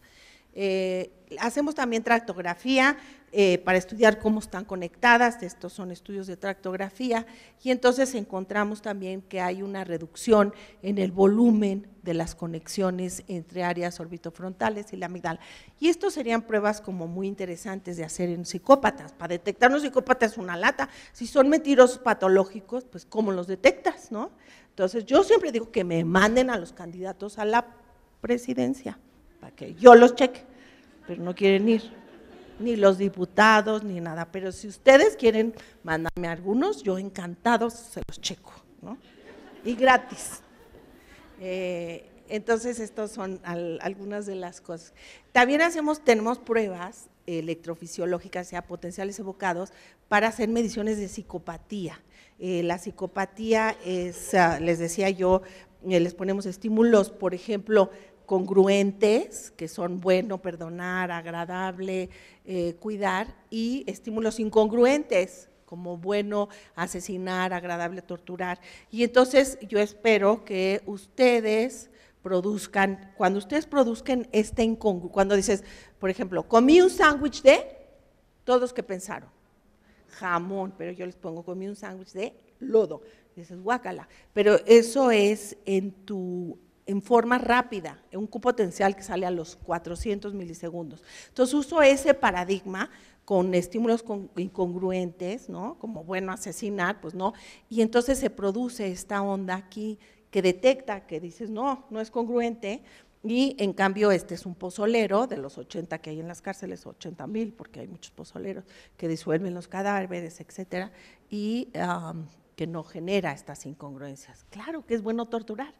Eh, hacemos también tractografía eh, para estudiar cómo están conectadas, estos son estudios de tractografía, y entonces encontramos también que hay una reducción en el volumen de las conexiones entre áreas orbitofrontales y la amigdala. Y estos serían pruebas como muy interesantes de hacer en psicópatas. Para detectar un psicópata es una lata. Si son mentirosos patológicos, pues ¿cómo los detectas? no? Entonces yo siempre digo que me manden a los candidatos a la presidencia que yo los cheque, pero no quieren ir, ni los diputados, ni nada. Pero si ustedes quieren mándame algunos, yo encantados se los checo, ¿no? Y gratis. Eh, entonces, estas son algunas de las cosas. También hacemos, tenemos pruebas electrofisiológicas, sea potenciales evocados, para hacer mediciones de psicopatía. Eh, la psicopatía es, ah, les decía yo, eh, les ponemos estímulos, por ejemplo, congruentes, que son bueno, perdonar, agradable, eh, cuidar, y estímulos incongruentes, como bueno, asesinar, agradable, torturar. Y entonces yo espero que ustedes produzcan, cuando ustedes produzcan este incongruente, cuando dices, por ejemplo, comí un sándwich de, todos que pensaron, jamón, pero yo les pongo, comí un sándwich de lodo, dices, guácala, pero eso es en tu en forma rápida, en un potencial que sale a los 400 milisegundos. Entonces uso ese paradigma con estímulos incongruentes, ¿no? Como, bueno, asesinar, pues no. Y entonces se produce esta onda aquí que detecta, que dices, no, no es congruente. Y en cambio este es un pozolero de los 80 que hay en las cárceles, 80 mil, porque hay muchos pozoleros que disuelven los cadáveres, etcétera, y que no genera estas incongruencias. Claro que es bueno torturar,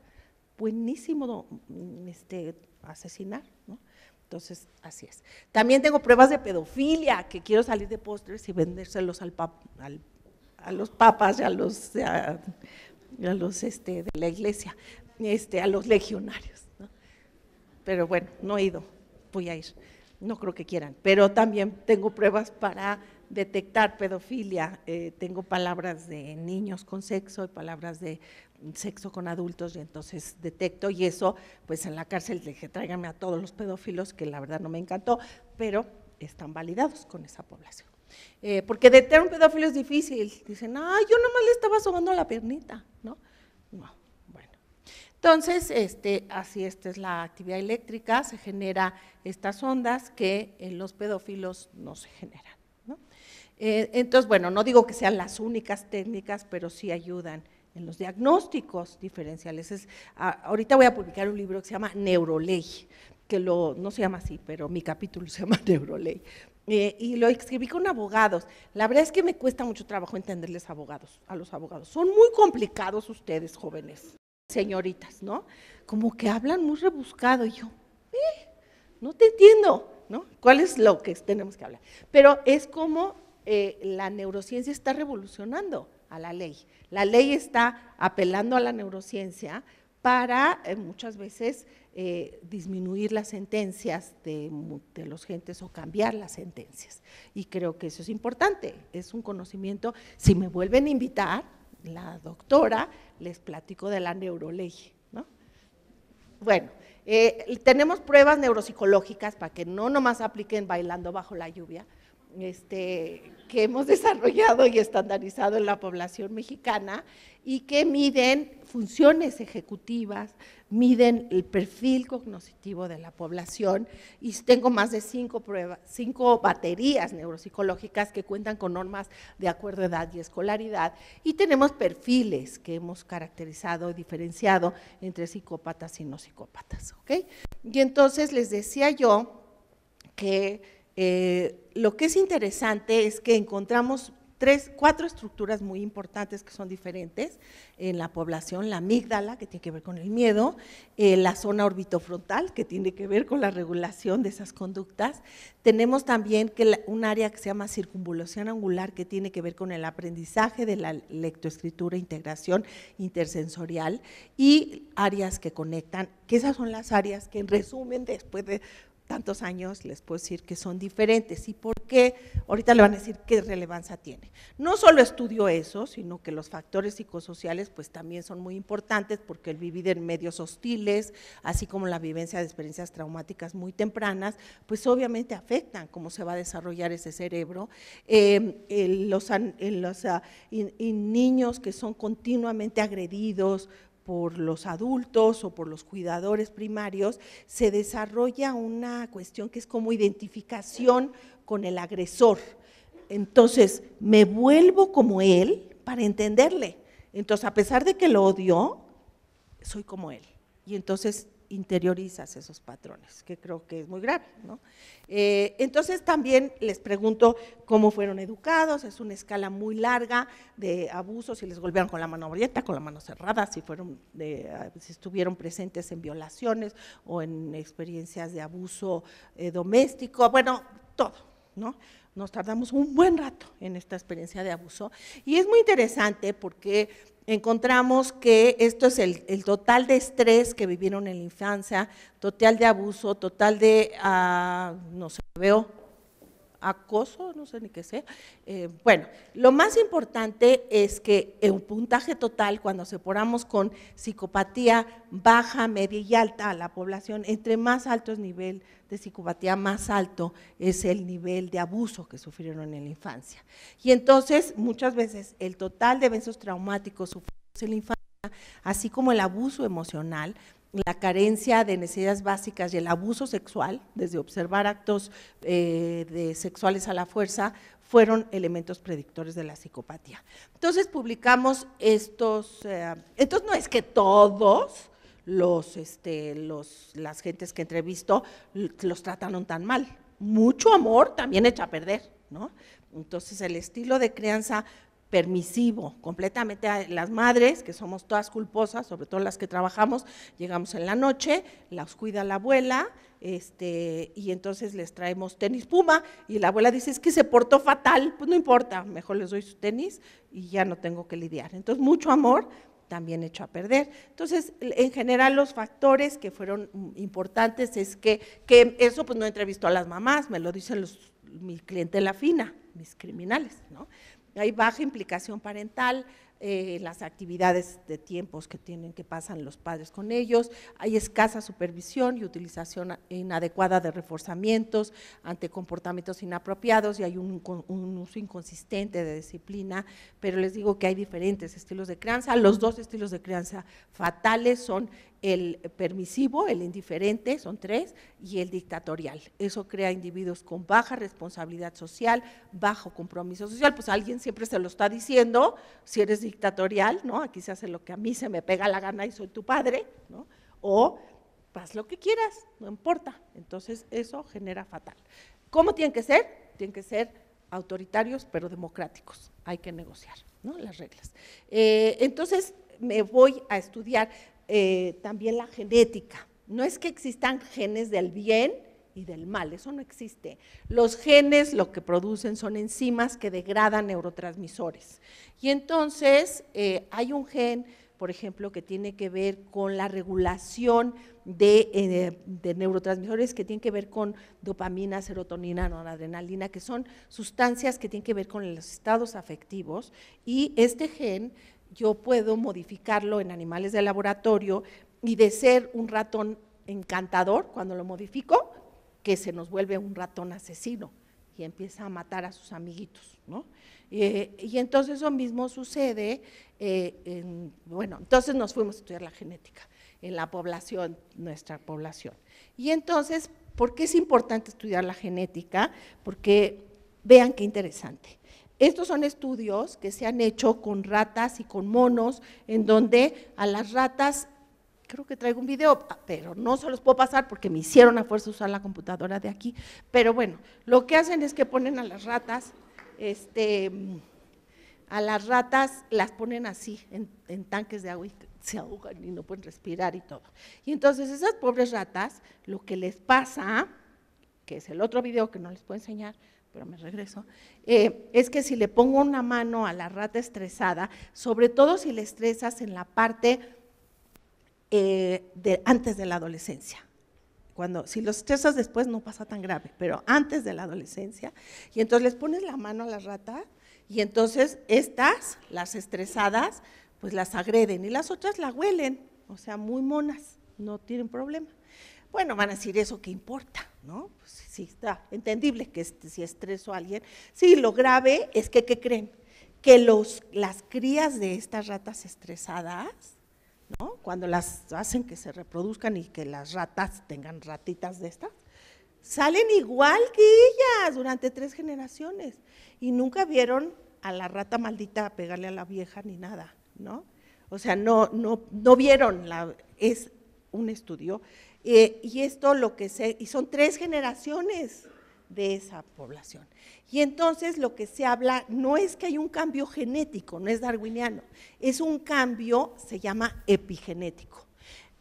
buenísimo mm, este, asesinar, ¿no? Entonces, así es. También tengo pruebas de pedofilia, que quiero salir de postres y vendérselos al, al a los papas y a los, los este, de la iglesia, este, a los legionarios. ¿no? Pero bueno, no he ido, voy a ir. No creo que quieran. Pero también tengo pruebas para detectar pedofilia. Eh, tengo palabras de niños con sexo y palabras de sexo con adultos y entonces detecto y eso, pues en la cárcel dije, tráigame a todos los pedófilos, que la verdad no me encantó, pero están validados con esa población. Eh, porque detener un pedófilo es difícil, dicen, ay yo nomás le estaba sobando la pernita. ¿no? No, bueno. Entonces, este, así esta es la actividad eléctrica, se genera estas ondas que en los pedófilos no se generan. Eh, entonces, bueno, no digo que sean las únicas técnicas, pero sí ayudan en los diagnósticos diferenciales. Es, ah, ahorita voy a publicar un libro que se llama Neuroley, que lo, no se llama así, pero mi capítulo <laughs> se llama Neuroley. Eh, y lo escribí con abogados. La verdad es que me cuesta mucho trabajo entenderles abogados, a los abogados. Son muy complicados ustedes, jóvenes, señoritas, ¿no? Como que hablan muy rebuscado. Y yo, eh, no te entiendo, ¿no? ¿Cuál es lo que tenemos que hablar? Pero es como eh, la neurociencia está revolucionando a la ley. La ley está apelando a la neurociencia para eh, muchas veces eh, disminuir las sentencias de, los gentes o cambiar las sentencias. Y creo que eso es importante, es un conocimiento. Si me vuelven a invitar, la doctora, les platico de la neuroley. ¿no? Bueno, eh, tenemos pruebas neuropsicológicas para que no nomás apliquen bailando bajo la lluvia, este, que hemos <laughs> desarrollado y estandarizado en la población mexicana y que miden funciones ejecutivas, miden el perfil cognitivo de la población y tengo más de cinco, pruebas, cinco baterías neuropsicológicas que cuentan con normas de acuerdo a edad y escolaridad y tenemos perfiles que hemos caracterizado y diferenciado entre psicópatas y no psicópatas. Y entonces les decía yo que eh, lo que es interesante es que encontramos tres, cuatro estructuras muy importantes que son diferentes en la población, la amígdala, que tiene que ver con el miedo, eh, la zona orbitofrontal, que tiene que ver con la regulación de esas conductas. Tenemos también que un área que se llama circunvolución angular, que tiene que ver con el aprendizaje de la lectoescritura, integración intersensorial y áreas que conectan, que esas son las áreas que en resumen, después de tantos años, les puedo decir que son diferentes. ¿Y por qué? Ahorita le van a decir qué relevancia tiene. No solo estudio eso, sino que los factores psicosociales pues también son muy importantes porque el vivir en medios hostiles, así como la vivencia de experiencias traumáticas muy tempranas, pues obviamente afectan cómo se va a desarrollar ese cerebro. Eh, los, ah, niños que son continuamente agredidos, por los adultos o por los cuidadores primarios, se desarrolla una cuestión que es como identificación con el agresor. Entonces, me vuelvo como él para entenderle. Entonces, a pesar de que lo odio, soy como él. Y entonces interiorizas esos patrones, que creo que es muy grave. Eh, entonces también les pregunto cómo fueron educados, es una escala muy larga de abusos, si les golpearon con la mano abierta, con la mano cerrada, si, fueron ah, si estuvieron presentes en violaciones o en experiencias de abuso eh, doméstico, bueno, todo, ¿no? Nos tardamos un buen rato en esta experiencia de abuso y es muy interesante porque encontramos que esto es el, el, total de estrés que vivieron en la infancia, total de abuso, total de, ah, no sé, veo, acoso, no sé ni qué sé. Eh, bueno, lo más importante es que en puntaje total, cuando separamos con psicopatía baja, media y alta a la población, entre más alto es nivel de psicopatía, más alto es el nivel de abuso que sufrieron en la infancia. Y entonces, muchas veces, el total de eventos traumáticos sufridos en la infancia, así como el abuso emocional, la carencia de necesidades básicas y el abuso sexual, desde observar actos eh, de sexuales a la fuerza, fueron elementos predictores de la psicopatía. Entonces publicamos estos, eh, entonces no es que todos los, este, los, las gentes que entrevisto los trataron tan mal, mucho amor también echa a perder, ¿no? Entonces el estilo de crianza permisivo, completamente las madres, que somos todas culposas, sobre todo las que trabajamos, llegamos en la noche, las cuida la abuela, este, y entonces les traemos tenis puma, y la abuela dice, es que se portó fatal, pues no importa, mejor les doy su tenis y ya no tengo que lidiar. Entonces, mucho amor, también hecho a perder. Entonces, en general los factores que fueron importantes es que, eso pues no entrevistó a las mamás, me lo dicen los, mi la fina, mis criminales, ¿no? Hay baja implicación parental, eh, las actividades de tiempos que tienen, que pasan los padres con ellos, hay escasa supervisión y utilización inadecuada de reforzamientos ante comportamientos inapropiados y hay un, uso inconsistente de disciplina, pero les digo que hay diferentes estilos de crianza, los dos estilos de crianza fatales son el permisivo, el indiferente, son tres, y el dictatorial. Eso crea individuos con baja responsabilidad social, bajo compromiso social, pues alguien siempre se lo está diciendo, si eres dictatorial, ¿no? Aquí se hace lo que a mí se me pega la gana y soy tu padre, ¿no? O haz lo que quieras, no importa. Entonces eso genera fatal. ¿Cómo tienen que ser? Tienen que ser autoritarios pero democráticos. Hay que negociar ¿no? las reglas. Eh, entonces me voy a estudiar eh, también la genética. No es que existan genes del bien y del mal, eso no existe. Los genes lo que producen son enzimas que degradan neurotransmisores. Y entonces eh, hay un gen, por ejemplo, que tiene que ver con la regulación eh, de, neurotransmisores que tiene que ver con dopamina, serotonina, noradrenalina, que son sustancias que tienen que ver con los estados afectivos. Y este gen yo puedo modificarlo en animales de laboratorio y de ser un ratón encantador, cuando lo modifico, que se nos vuelve un ratón asesino y empieza a matar a sus amiguitos, eh, y entonces eso mismo sucede, eh, bueno, entonces nos fuimos a estudiar la genética en la población, nuestra población. Y entonces, ¿por qué es importante estudiar la genética? Porque vean qué interesante. Estos son estudios que se han hecho con ratas y con monos, en donde a las ratas, creo que traigo un video, ah, pero no se los puedo pasar porque me hicieron a fuerza usar la computadora de aquí. Pero bueno, lo que hacen es que ponen a las ratas, este, a las ratas las ponen así, en, en tanques de agua y se ahogan y no pueden respirar y todo. Y entonces esas pobres ratas, lo que les pasa, que es el otro video que no les puedo enseñar, pero me regreso, eh, es que si le pongo una mano a la rata estresada, sobre todo si le estresas en la parte eh, de, antes de la adolescencia. Cuando, si los estresas después no pasa tan grave, pero antes de la adolescencia, y entonces les pones la mano a la rata, y entonces estas, las estresadas, pues las agreden y las otras la huelen, o sea, muy monas, no tienen problema. Bueno, van a decir eso, ¿qué importa? ¿no? sí, pues, está entendible que si estreso a alguien. Sí, lo grave es que, ¿qué creen? Que las crías de estas ratas estresadas, Cuando las hacen que se reproduzcan y que las ratas tengan ratitas de estas, salen igual que ellas durante tres generaciones y nunca vieron a la rata maldita pegarle a la vieja ni nada, ¿no? O sea, no, no, vieron, la, es un estudio eh, y esto lo que se, y son tres generaciones de esa población. Y entonces lo que se habla no es que hay un cambio genético, no es darwiniano, es un cambio, se llama epigenético.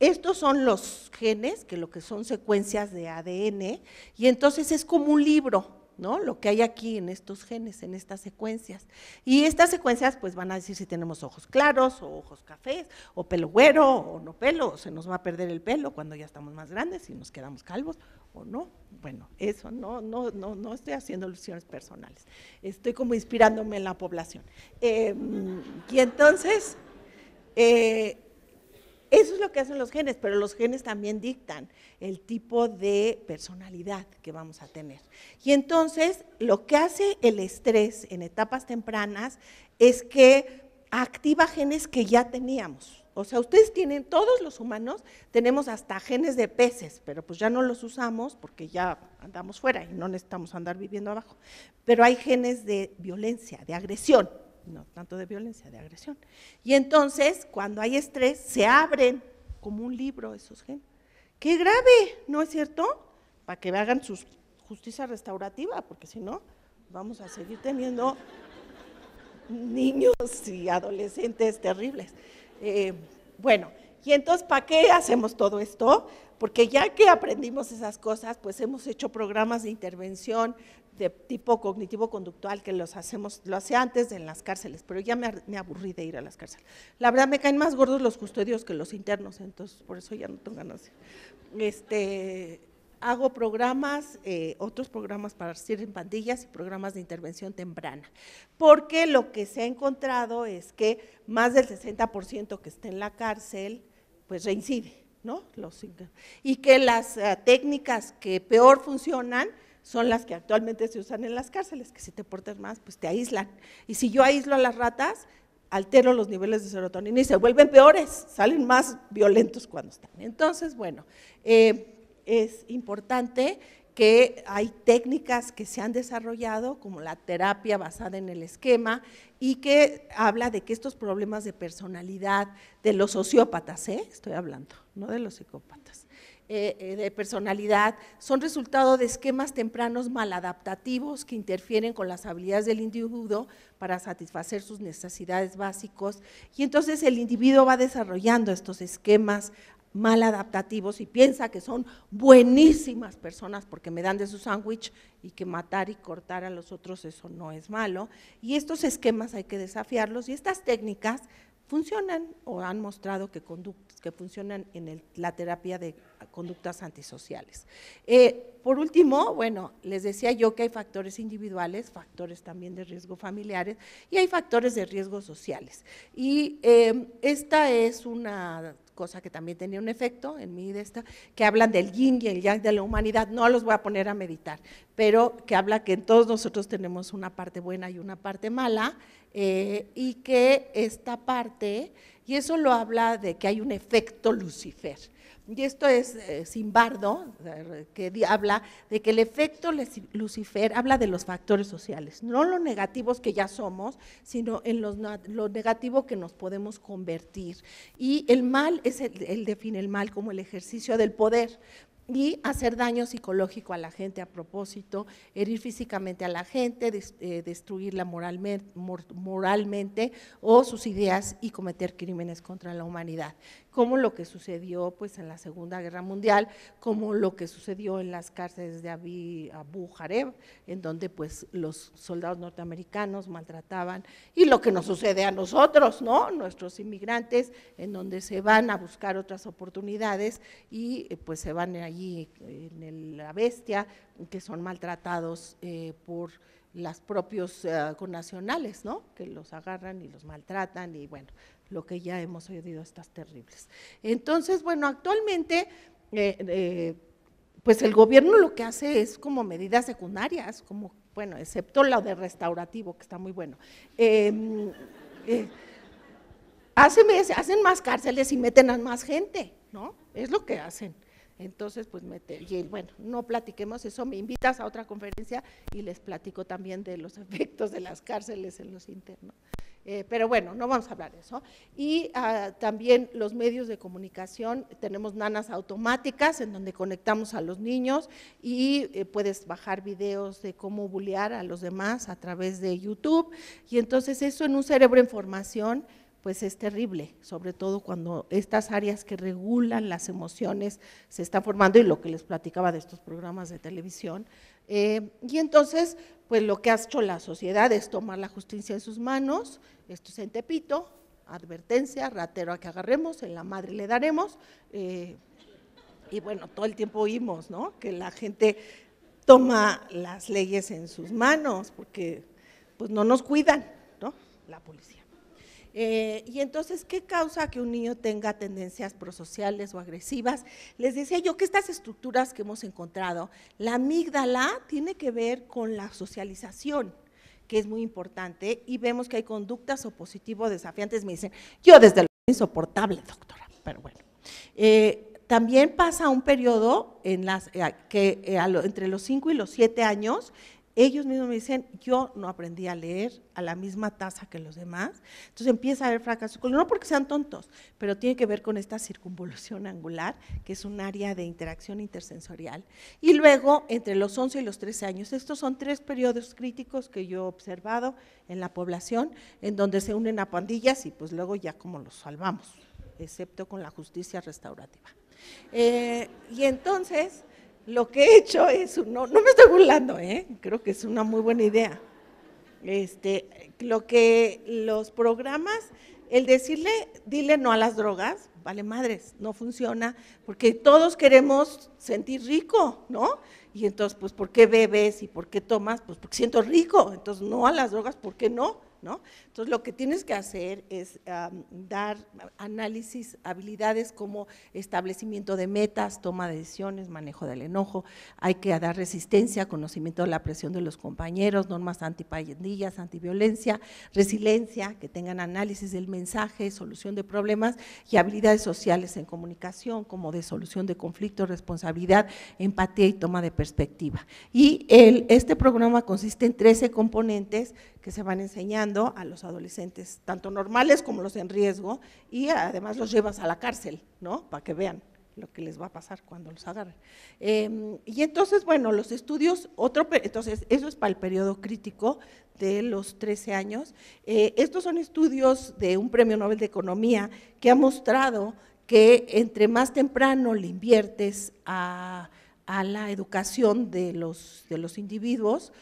Estos son los genes, que lo que son secuencias de ADN, y entonces es como un libro, lo que hay aquí en estos genes, en estas secuencias. Y estas secuencias pues van a decir si tenemos ojos claros o ojos cafés o pelo güero o no pelo, se nos va a perder el pelo cuando ya estamos más grandes y nos quedamos calvos o no. Bueno, eso no no no estoy haciendo ilusiones personales. Estoy como inspirándome en la población. Em, y entonces eh, eso es lo que hacen los genes, pero los genes también dictan el tipo de personalidad que vamos a tener. Y entonces, lo que hace el estrés en etapas tempranas es que activa genes que ya teníamos. O sea, ustedes tienen, todos los humanos tenemos hasta genes de peces, pero pues ya no los usamos porque ya andamos fuera y no necesitamos andar viviendo abajo. Pero hay genes de violencia, de agresión, no tanto de violencia, de agresión. Y entonces, cuando hay estrés, se abren como un libro esos genes. ¡Qué grave! ¿No es cierto? Para que hagan su justicia restaurativa, porque si no, vamos a seguir teniendo niños y adolescentes terribles. Eh, bueno, y entonces, ¿para qué hacemos todo esto? Porque ya que aprendimos esas cosas, pues hemos hecho programas de intervención de tipo cognitivo-conductual que los hacemos, lo hacía antes en las cárceles, pero ya me, aburrí de ir a las cárceles. La verdad me caen más gordos los custodios que los internos, entonces por eso ya no tengo ganas. Este, hago programas, eh, otros programas para asistir en pandillas y programas de intervención temprana, porque lo que se ha encontrado es que más del 60% que está en la cárcel, pues reincide, ¿no? Los, y que las eh, técnicas que peor funcionan son las que actualmente se usan en las cárceles, que si te portas más, pues te aíslan. Y si yo aíslo a las ratas, altero los niveles de serotonina y se vuelven peores, salen más violentos cuando están. Entonces, bueno, eh, es importante que hay técnicas que se han desarrollado, como la terapia basada en el esquema, y que habla de que estos problemas de personalidad de los sociópatas, ¿eh? estoy hablando, no de los psicópatas eh, eh, de personalidad son resultado de esquemas tempranos maladaptativos que interfieren con las habilidades del individuo para satisfacer sus necesidades básicos y entonces el individuo va desarrollando estos esquemas maladaptativos y piensa que son buenísimas personas porque me dan de su sándwich y que matar y cortar a los otros eso no es malo y estos esquemas hay que desafiarlos y estas técnicas funcionan o han mostrado que, que funcionan en la terapia de conductas antisociales. Eh, por último, bueno, les decía yo que hay factores individuales, factores también de riesgo familiares y hay factores de riesgo sociales. Y em, esta es una cosa que también tenía un efecto en mí de esta, que hablan del yin y el yang de la humanidad, no los voy a poner a meditar, pero que habla que en todos nosotros tenemos una parte buena y una parte mala, eh, y que esta parte, y eso lo habla de que hay un efecto Lucifer. Y esto es Simbardo, eh, que habla de que el efecto Lucifer habla de los factores sociales, no los negativos que ya somos, sino en los, lo negativo que nos podemos convertir. Y el mal, es el, él define el mal como el ejercicio del poder y hacer daño psicológico a la gente a propósito, herir físicamente a la gente, eh, destruirla moralmente o sus ideas y cometer crímenes contra la humanidad como lo que sucedió pues en la Segunda Guerra Mundial, como lo que sucedió en las cárceles de Abu Jareb, en donde pues los soldados norteamericanos maltrataban y lo que nos sucede a nosotros, ¿no? Nuestros inmigrantes en donde se van a buscar otras oportunidades y eh, pues se van allí eh, en la bestia que son maltratados eh, por los propios connacionales, ¿no? Que los agarran y los maltratan y bueno, lo que ya hemos oído estas terribles. Entonces, bueno, actualmente, eh, eh, pues el gobierno lo que hace es como medidas secundarias, como, bueno, excepto la de restaurativo, que está muy bueno. Em, eh, hacen, más cárceles y meten a más gente, ¿no? Es lo que hacen. Entonces, pues mete y bueno, no platiquemos eso, me invitas a otra conferencia y les platico también de los <laughs> efectos de las cárceles en los internos. Eh, pero bueno, no vamos a hablar de eso. Y ah, también los medios de comunicación, tenemos nanas automáticas en donde conectamos a los niños y eh, puedes bajar videos de cómo bullear a los demás a través de YouTube. Y entonces eso en un cerebro en formación pues es terrible, sobre todo cuando estas áreas que regulan las emociones se están formando y lo que les platicaba de estos programas de televisión, eh, y entonces, pues lo que ha hecho la sociedad es tomar la justicia en sus manos, esto es en Tepito, advertencia, ratero a que agarremos, en la madre le daremos, eh, y bueno, todo el tiempo oímos, ¿no? Que la gente toma las leyes en sus manos, porque pues no nos cuidan, ¿no? La policía. Eh, y entonces, ¿qué causa que un niño tenga tendencias prosociales o agresivas? Les decía yo que estas estructuras que hemos encontrado, la amígdala tiene que ver con la socialización que es muy importante y vemos que hay conductas positivos desafiantes. Me dicen, yo desde lo insoportable, doctora, pero bueno. Eh, también pasa un periodo eh, entre los 5 y los 7 años ellos mismos me dicen, yo no aprendí a leer a la misma tasa que los demás. Entonces empieza a haber fracaso no porque sean tontos, pero tiene que ver con esta circunvolución angular, que es un área de interacción intersensorial. Y luego, entre los 11 y los 13 años, estos son tres periodos críticos que yo he observado en la población, en donde se unen a pandillas y pues luego ya como los salvamos, excepto con la justicia restaurativa. Eh, y entonces lo que he hecho es, no, no me estoy burlando, ¿eh? creo que es una muy buena idea. Este, lo que los programas, el decirle, dile no a las drogas, vale madres, no funciona, porque todos queremos sentir rico, ¿no? Y entonces, pues, ¿por qué bebes y por qué tomas? Pues porque siento rico, entonces no a las drogas, ¿por qué no? Entonces lo que tienes que hacer es dar análisis, habilidades como establecimiento de metas, toma de decisiones, manejo del enojo, hay que dar resistencia, conocimiento de la presión de los compañeros, normas antipayendillas, antiviolencia, resiliencia, que tengan análisis del mensaje, solución de problemas y habilidades sociales en comunicación, como de solución de conflictos, responsabilidad, empatía y toma de perspectiva. Y este programa consiste en 13 componentes que se van enseñando a los adolescentes, tanto normales como los en riesgo, y además los llevas a la cárcel, ¿no? Para que vean lo que les va a pasar cuando los agarren. Em, y entonces, bueno, los estudios, otro, entonces, eso es para el periodo crítico de los 13 años. Eh, estos son estudios de un premio Nobel de Economía que ha mostrado que entre más temprano le inviertes a a la educación de los, de los individuos,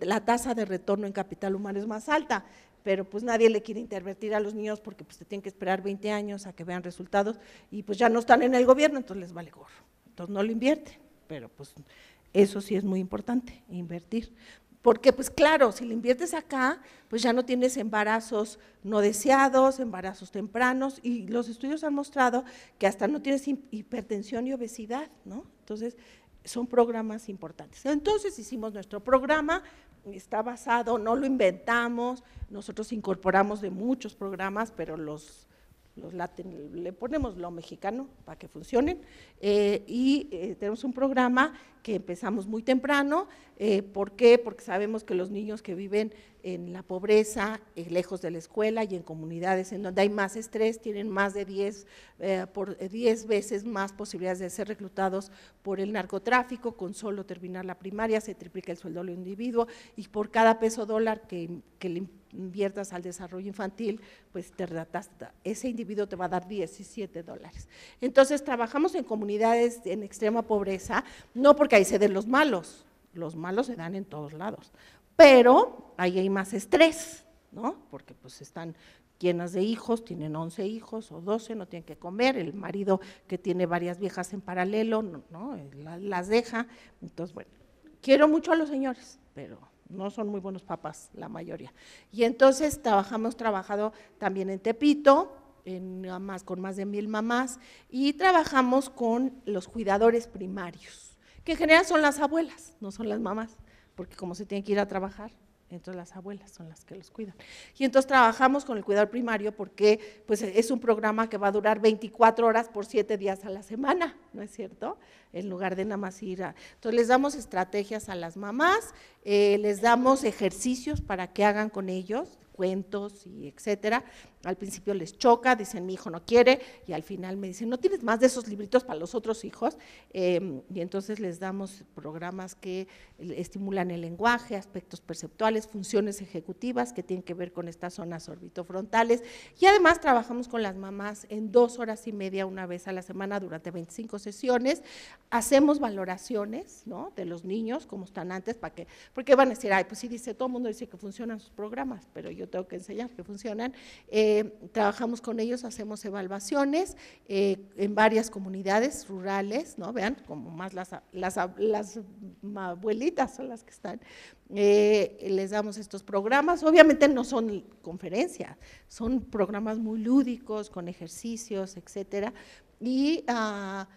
la tasa de retorno en capital humano es más alta, pero pues nadie le quiere intervertir a los niños porque pues te tienen que esperar 20 años a que vean resultados y pues ya no están en el gobierno, entonces les vale gorro, entonces no lo invierten, pero pues eso sí es muy importante, invertir. Porque pues claro, si le inviertes acá, pues ya no tienes embarazos no deseados, embarazos tempranos, y los estudios han mostrado que hasta no tienes hipertensión y obesidad, ¿no? Entonces, son programas importantes. Entonces hicimos nuestro programa, está basado, no lo inventamos, nosotros incorporamos de muchos programas, pero los los le ponemos lo mexicano para que funcionen, eh, y eh, tenemos un programa que empezamos muy temprano, eh, ¿por qué? Porque sabemos que los niños que viven en la pobreza, lejos de la escuela y en comunidades en donde hay más estrés, tienen más de 10, por, veces más posibilidades de ser reclutados por el narcotráfico, con solo terminar la primaria se triplica el sueldo del individuo y por cada peso dólar que, le le inviertas al desarrollo infantil, pues te ese individuo te va a dar 17 dólares. Entonces, trabajamos en comunidades en extrema pobreza, no porque ahí se den los malos, los malos se dan en todos lados, pero ahí hay más estrés, ¿no? Porque pues están llenas de hijos, tienen 11 hijos o 12, no tienen que comer, el marido que tiene varias viejas en paralelo, ¿no? Eh, las deja, entonces, bueno, quiero mucho a los señores, pero no son muy buenos papás la mayoría. Y entonces trabajamos, trabajado también en Tepito, en, más, con más de mil mamás, y trabajamos con los cuidadores primarios, que en general son las abuelas, no son las mamás, porque como se tienen que ir a trabajar, entonces las abuelas son las que los cuidan. Y entonces trabajamos con el cuidado primario porque pues, es un programa que va a durar 24 horas por 7 días a la semana, ¿no es cierto? En lugar de nada más ir a... Entonces les damos estrategias a las mamás, eh, les damos ejercicios para que hagan con ellos, cuentos y etcétera. Al principio les choca, dicen mi hijo no quiere y al final me dicen, ¿no tienes más de esos libritos para los otros hijos? Em, y entonces les damos programas que estimulan el lenguaje, aspectos perceptuales, funciones ejecutivas que tienen que ver con estas zonas orbitofrontales y además trabajamos con las mamás en dos horas y media una vez a la semana durante 25 sesiones. Hacemos valoraciones ¿no? de los niños, como están antes, para que, porque van a decir, ay, pues sí dice, todo el mundo dice que funcionan sus programas, pero yo tengo que enseñar que funcionan. Eh, eh, trabajamos con ellos, hacemos evaluaciones eh, en varias comunidades rurales, ¿no? Vean, como más las, abuelitas son las que están. Eh, les damos estos programas, obviamente no son conferencias, son programas muy lúdicos, con ejercicios, etcétera, y… Ah,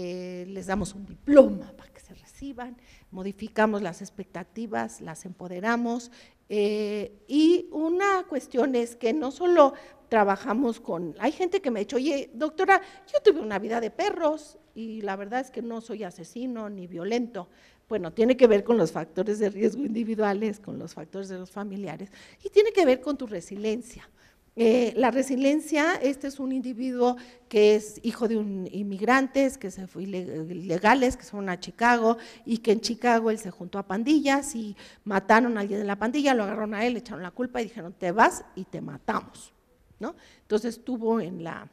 eh, les damos un diploma para que se reciban, modificamos las expectativas, las empoderamos. Eh, y una cuestión es que no solo trabajamos con, hay gente que me ha dicho, oye, doctora, yo tuve una vida de perros y la verdad es que no soy asesino ni violento. Bueno, tiene que ver con los factores de riesgo individuales, con los factores de los familiares y tiene que ver con tu resiliencia. Eh, la resiliencia, este es un individuo que es hijo de un inmigrantes, que se fue ilegales, que se fueron a Chicago y que en Chicago él se juntó a pandillas y mataron a alguien de la pandilla, lo agarraron a él, le echaron la culpa y dijeron, te vas y te matamos. ¿no? Entonces estuvo en, la,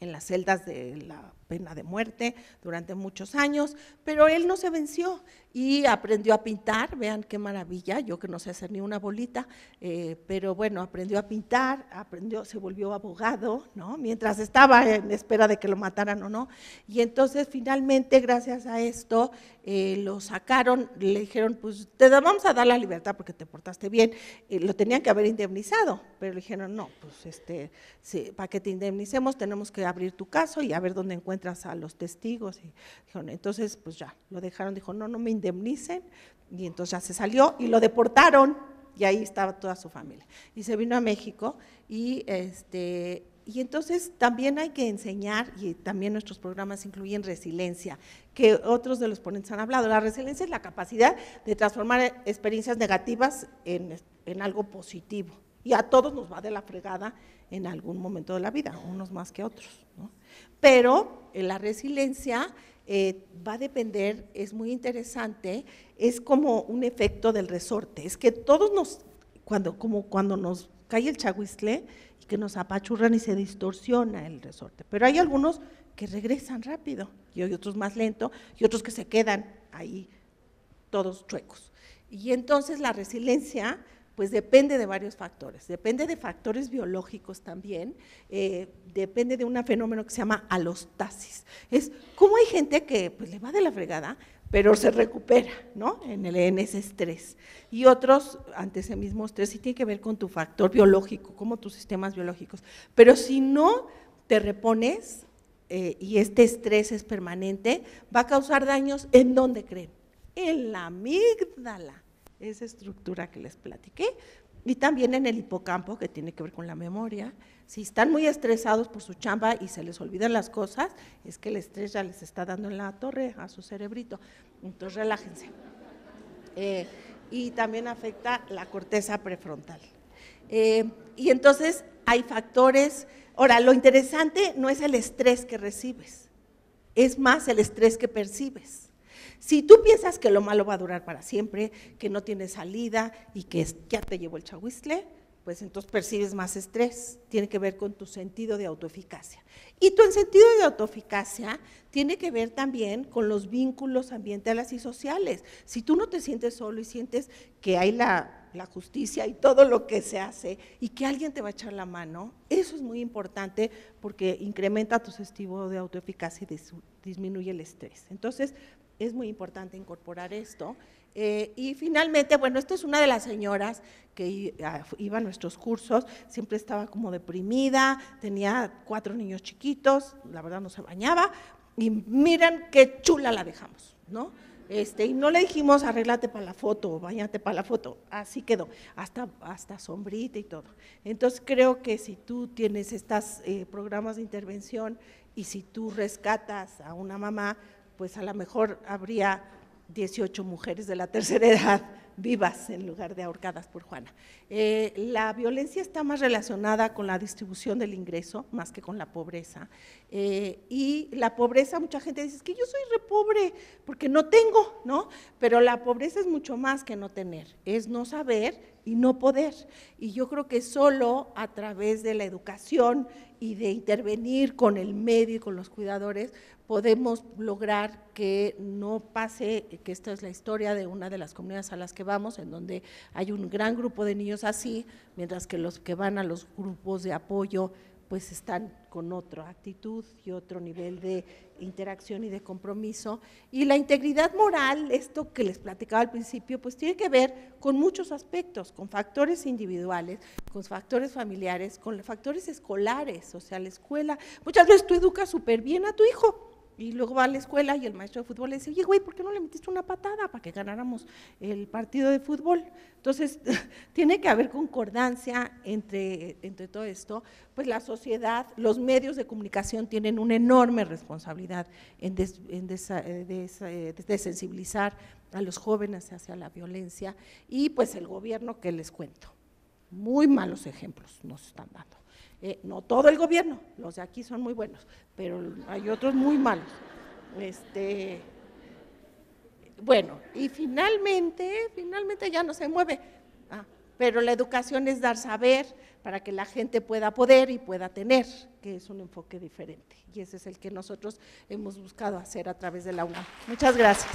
en las celdas de la pena de muerte durante muchos años, pero él no se venció y aprendió a pintar, vean qué maravilla, yo que no sé hacer ni una bolita, eh, pero bueno, aprendió a pintar, aprendió, se volvió abogado, ¿no? Mientras estaba en espera de que lo mataran o no. Y entonces finalmente, gracias a esto, eh, lo sacaron, le dijeron, pues te vamos a dar la libertad porque te portaste bien, eh, lo tenían que haber indemnizado, pero le dijeron, no, pues este, para que te indemnicemos tenemos que abrir tu caso y a ver dónde encuentras mientras a los testigos. Y dijeron, entonces, pues ya, lo dejaron, dijo, no, no me indemnicen. Y entonces ya se salió y lo deportaron. Y ahí estaba toda su familia. Y se vino a México y este, y entonces también hay que enseñar, y también nuestros programas incluyen resiliencia, que otros de los ponentes han hablado. La resiliencia es la capacidad de transformar experiencias negativas en, en, algo positivo. Y a todos nos va de la fregada en algún momento de la vida, unos más que otros. ¿no? Pero eh, la resiliencia eh, va a depender, es muy interesante, es como un efecto del resorte. Es que todos nos, cuando, como cuando nos cae el chagüisle y que nos apachurran y se distorsiona el resorte. Pero hay algunos que regresan rápido y otros más lento y otros que se quedan ahí todos chuecos. Y entonces la resiliencia pues depende de varios factores, depende de factores biológicos también, eh, depende de un fenómeno que se llama alostasis. Es como hay gente que pues, le va de la fregada, pero se recupera, ¿no? En, el, ese estrés. Y otros ante ese mismo estrés, y tiene que ver con tu factor biológico, como tus sistemas biológicos. Pero si no te repones eh, y este estrés es permanente, va a causar daños en donde creen, en la amígdala esa estructura que les platiqué, y también en el hipocampo, que tiene que ver con la memoria. Si están muy estresados por su chamba y se les olvidan las cosas, es que el estrés ya les está dando en la torre a su cerebrito. Entonces, relájense. Eh, y también afecta la corteza prefrontal. Eh, y entonces hay factores. Ahora, lo interesante no es el estrés que recibes, es más el estrés que percibes. Si tú piensas que lo malo va a durar para siempre, que no tiene salida y que ya te llevó el chahuistle, pues entonces percibes más estrés. Tiene que ver con tu sentido de autoeficacia. Y tu sentido de autoeficacia tiene que ver también con los vínculos ambientales y sociales. Si tú no te sientes solo y sientes que hay la, justicia y todo lo que se hace y que alguien te va a echar la mano, eso es muy importante porque incrementa tu sentido de autoeficacia y disminuye el estrés. Entonces, es muy importante incorporar esto. Eh, y finalmente, bueno, esta es una de las señoras que iba a nuestros cursos, siempre estaba como deprimida, tenía cuatro niños chiquitos, la verdad no se bañaba, y miren qué chula la dejamos, ¿no? Este, y no le dijimos arréglate para la foto, bañate para la foto, así quedó, hasta, hasta sombrita y todo. Entonces creo que si tú tienes estos eh, programas de intervención y si tú rescatas a una mamá, pues a lo mejor habría 18 mujeres de la tercera edad vivas en lugar de ahorcadas por Juana. Eh, la violencia está más relacionada con la distribución del ingreso más que con la pobreza. Eh, y la pobreza, mucha gente dice, es que yo soy re pobre porque no tengo, ¿no? Pero la pobreza es mucho más que no tener, es no saber y no poder. Y yo creo que solo a través de la educación y de intervenir con el medio y con los cuidadores podemos lograr que no pase, que esta es la historia de una de las comunidades a las que vamos, en donde hay un gran grupo de niños así, mientras que los que van a los grupos de apoyo pues están con otra actitud y otro nivel de interacción y de compromiso. Y la integridad moral, esto que les platicaba al principio, pues tiene que ver con muchos aspectos, con factores individuales, con factores familiares, con factores escolares, o sea, la escuela. Muchas veces tú educas súper bien a tu hijo, y luego va a la escuela y el maestro de fútbol le dice, oye, güey, ¿por qué no le metiste una patada para que ganáramos el partido de fútbol? Entonces, <laughs> tiene que haber concordancia entre, entre todo esto. Pues la sociedad, los medios de comunicación tienen una enorme responsabilidad en, des, eh, eh, sensibilizar a los jóvenes hacia la violencia y pues el gobierno que les cuento. Muy malos ejemplos nos están dando. Eh, no todo el gobierno, los de aquí son muy buenos, pero hay otros muy malos. Este, bueno, y finalmente, finalmente ya no se mueve, ah, pero la educación es dar saber para que la gente pueda poder y pueda tener, que es un enfoque diferente. Y ese es el que nosotros hemos buscado hacer a través de la UNAM. Muchas gracias.